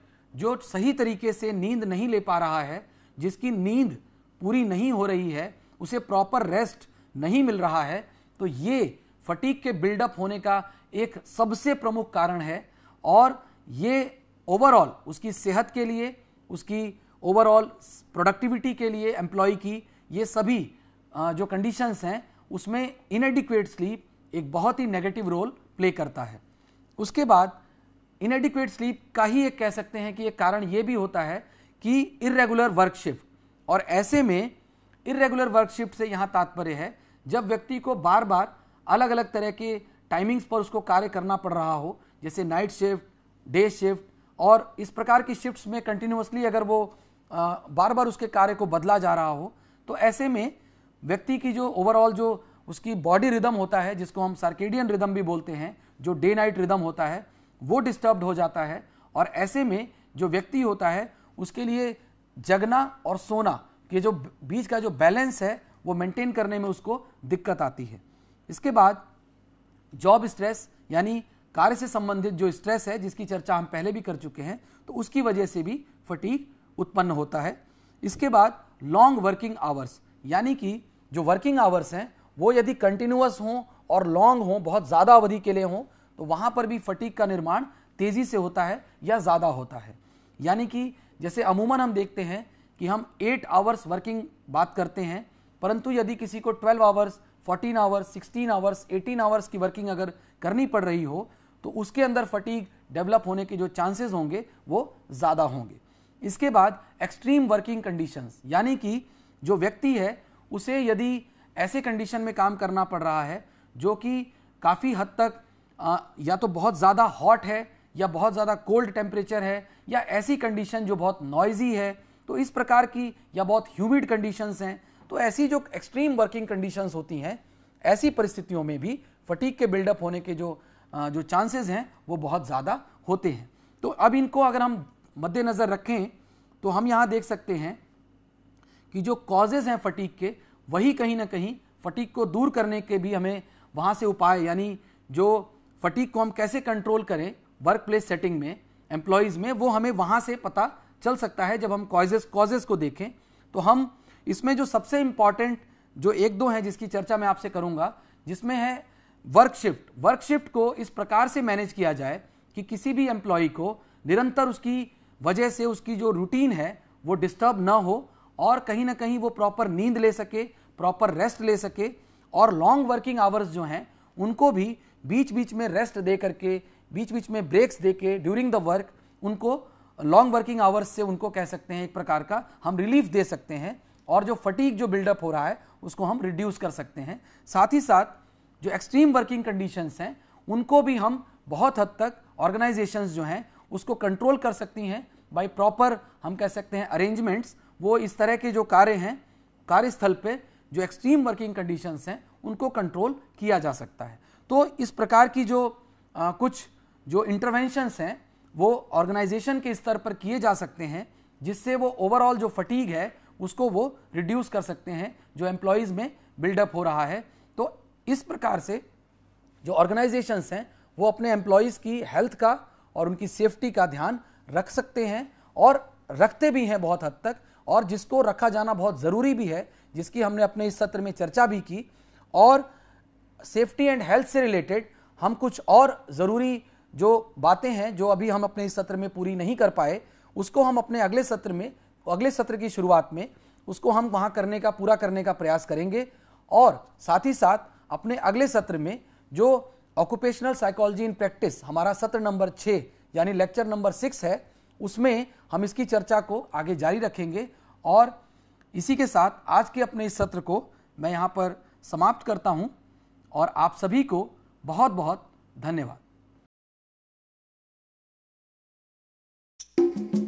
जो सही तरीके से नींद नहीं ले पा रहा है जिसकी नींद पूरी नहीं हो रही है उसे प्रॉपर रेस्ट नहीं मिल रहा है तो ये फटीक के बिल्डअप होने का एक सबसे प्रमुख कारण है और ये ओवरऑल उसकी सेहत के लिए उसकी ओवरऑल प्रोडक्टिविटी के लिए एम्प्लॉय की ये सभी जो कंडीशंस हैं उसमें इनएडिक्वेट स्लीप एक बहुत ही नेगेटिव रोल प्ले करता है उसके बाद इनएडिक्वेट स्लीप का ही एक कह सकते हैं कि एक कारण ये भी होता है कि इरेगुलर वर्क शिफ्ट और ऐसे में इरेगुलर वर्क शिफ्ट से यहाँ तात्पर्य है जब व्यक्ति को बार बार अलग अलग तरह के टाइमिंग्स पर उसको कार्य करना पड़ रहा हो जैसे नाइट शिफ्ट डे शिफ्ट और इस प्रकार की शिफ्ट्स में कंटिन्यूसली अगर वो आ, बार बार उसके कार्य को बदला जा रहा हो तो ऐसे में व्यक्ति की जो ओवरऑल जो उसकी बॉडी रिदम होता है जिसको हम सर्केडियन रिदम भी बोलते हैं जो डे नाइट रिदम होता है वो डिस्टर्ब्ड हो जाता है और ऐसे में जो व्यक्ति होता है उसके लिए जगना और सोना के जो बीच का जो बैलेंस है वो मेंटेन करने में उसको दिक्कत आती है इसके बाद जॉब स्ट्रेस यानी कार्य से संबंधित जो स्ट्रेस है जिसकी चर्चा हम पहले भी कर चुके हैं तो उसकी वजह से भी फटीक उत्पन्न होता है इसके बाद लॉन्ग वर्किंग आवर्स यानी कि जो वर्किंग आवर्स हैं वो यदि कंटिन्यूस हों और लॉन्ग हों बहुत ज़्यादा अवधि के लिए हों तो वहाँ पर भी फटीक का निर्माण तेज़ी से होता है या ज़्यादा होता है यानी कि जैसे अमूमन हम देखते हैं कि हम एट आवर्स वर्किंग बात करते हैं परंतु यदि किसी को twelve hours fourteen hours sixteen hours eighteen hours की वर्किंग अगर करनी पड़ रही हो तो उसके अंदर फटीक डेवलप होने के जो चांसेस होंगे वो ज़्यादा होंगे इसके बाद एक्सट्रीम वर्किंग कंडीशंस यानी कि जो व्यक्ति है उसे यदि ऐसे कंडीशन में काम करना पड़ रहा है जो कि काफ़ी हद तक आ, या तो बहुत ज़्यादा हॉट है या बहुत ज़्यादा कोल्ड टेम्परेचर है या ऐसी कंडीशन जो बहुत नॉइजी है तो इस प्रकार की या बहुत ह्यूमिड कंडीशंस हैं तो ऐसी जो एक्सट्रीम वर्किंग कंडीशंस होती हैं ऐसी परिस्थितियों में भी फटीक के बिल्डअप होने के जो जो चांसेस हैं वो बहुत ज़्यादा होते हैं तो अब इनको अगर हम मद्देनज़र रखें तो हम यहां देख सकते हैं कि जो कॉजेज़ हैं फटीक के वही कहीं ना कहीं फटीक को दूर करने के भी हमें वहां से उपाय यानी जो फटीक को हम कैसे कंट्रोल करें वर्क प्लेस सेटिंग में एम्प्लॉयज़ में वो हमें वहां से पता चल सकता है जब हम कॉजेज कॉजेज़ को देखें तो हम इसमें जो सबसे इंपॉर्टेंट जो एक दो हैं जिसकी चर्चा मैं आपसे करूंगा जिसमें है वर्कशिफ्ट वर्कशिफ्ट को इस प्रकार से मैनेज किया जाए कि किसी भी एम्प्लॉय को निरंतर उसकी वजह से उसकी जो रूटीन है वो डिस्टर्ब ना हो और कहीं ना कहीं वो प्रॉपर नींद ले सके प्रॉपर रेस्ट ले सके और लॉन्ग वर्किंग आवर्स जो हैं उनको भी बीच बीच में रेस्ट दे करके बीच बीच में ब्रेक्स दे के ड्यूरिंग द वर्क उनको लॉन्ग वर्किंग आवर्स से उनको कह सकते हैं एक प्रकार का हम रिलीफ दे सकते हैं और जो फटीक जो बिल्डअप हो रहा है उसको हम रिड्यूस कर सकते हैं साथ ही साथ जो एक्सट्रीम वर्किंग कंडीशंस हैं उनको भी हम बहुत हद तक ऑर्गेनाइजेशंस जो हैं उसको कंट्रोल कर सकती हैं बाय प्रॉपर हम कह सकते हैं अरेंजमेंट्स वो इस तरह के जो कार्य हैं कार्यस्थल पे जो एक्सट्रीम वर्किंग कंडीशंस हैं उनको कंट्रोल किया जा सकता है तो इस प्रकार की जो आ, कुछ जो इंटरवेंशंस हैं वो ऑर्गेनाइजेशन के स्तर पर किए जा सकते हैं जिससे वो ओवरऑल जो फटीग है उसको वो रिड्यूस कर सकते हैं जो एम्प्लॉयज़ में बिल्डअप हो रहा है तो इस प्रकार से जो ऑर्गेनाइजेशंस हैं वो अपने एम्प्लॉयज़ की हेल्थ का और उनकी सेफ्टी का ध्यान रख सकते हैं और रखते भी हैं बहुत हद तक और जिसको रखा जाना बहुत ज़रूरी भी है जिसकी हमने अपने इस सत्र में चर्चा भी की और सेफ्टी एंड हेल्थ से रिलेटेड हम कुछ और ज़रूरी जो बातें हैं जो अभी हम अपने इस सत्र में पूरी नहीं कर पाए उसको हम अपने अगले सत्र में अगले सत्र की शुरुआत में उसको हम वहाँ करने का पूरा करने का प्रयास करेंगे और साथ ही साथ अपने अगले सत्र में जो ऑक्यूपेशनल साइकोलॉजी इन प्रैक्टिस हमारा सत्र नंबर छः यानी लेक्चर नंबर सिक्स है उसमें हम इसकी चर्चा को आगे जारी रखेंगे और इसी के साथ आज के अपने इस सत्र को मैं यहाँ पर समाप्त करता हूँ और आप सभी को बहुत बहुत धन्यवाद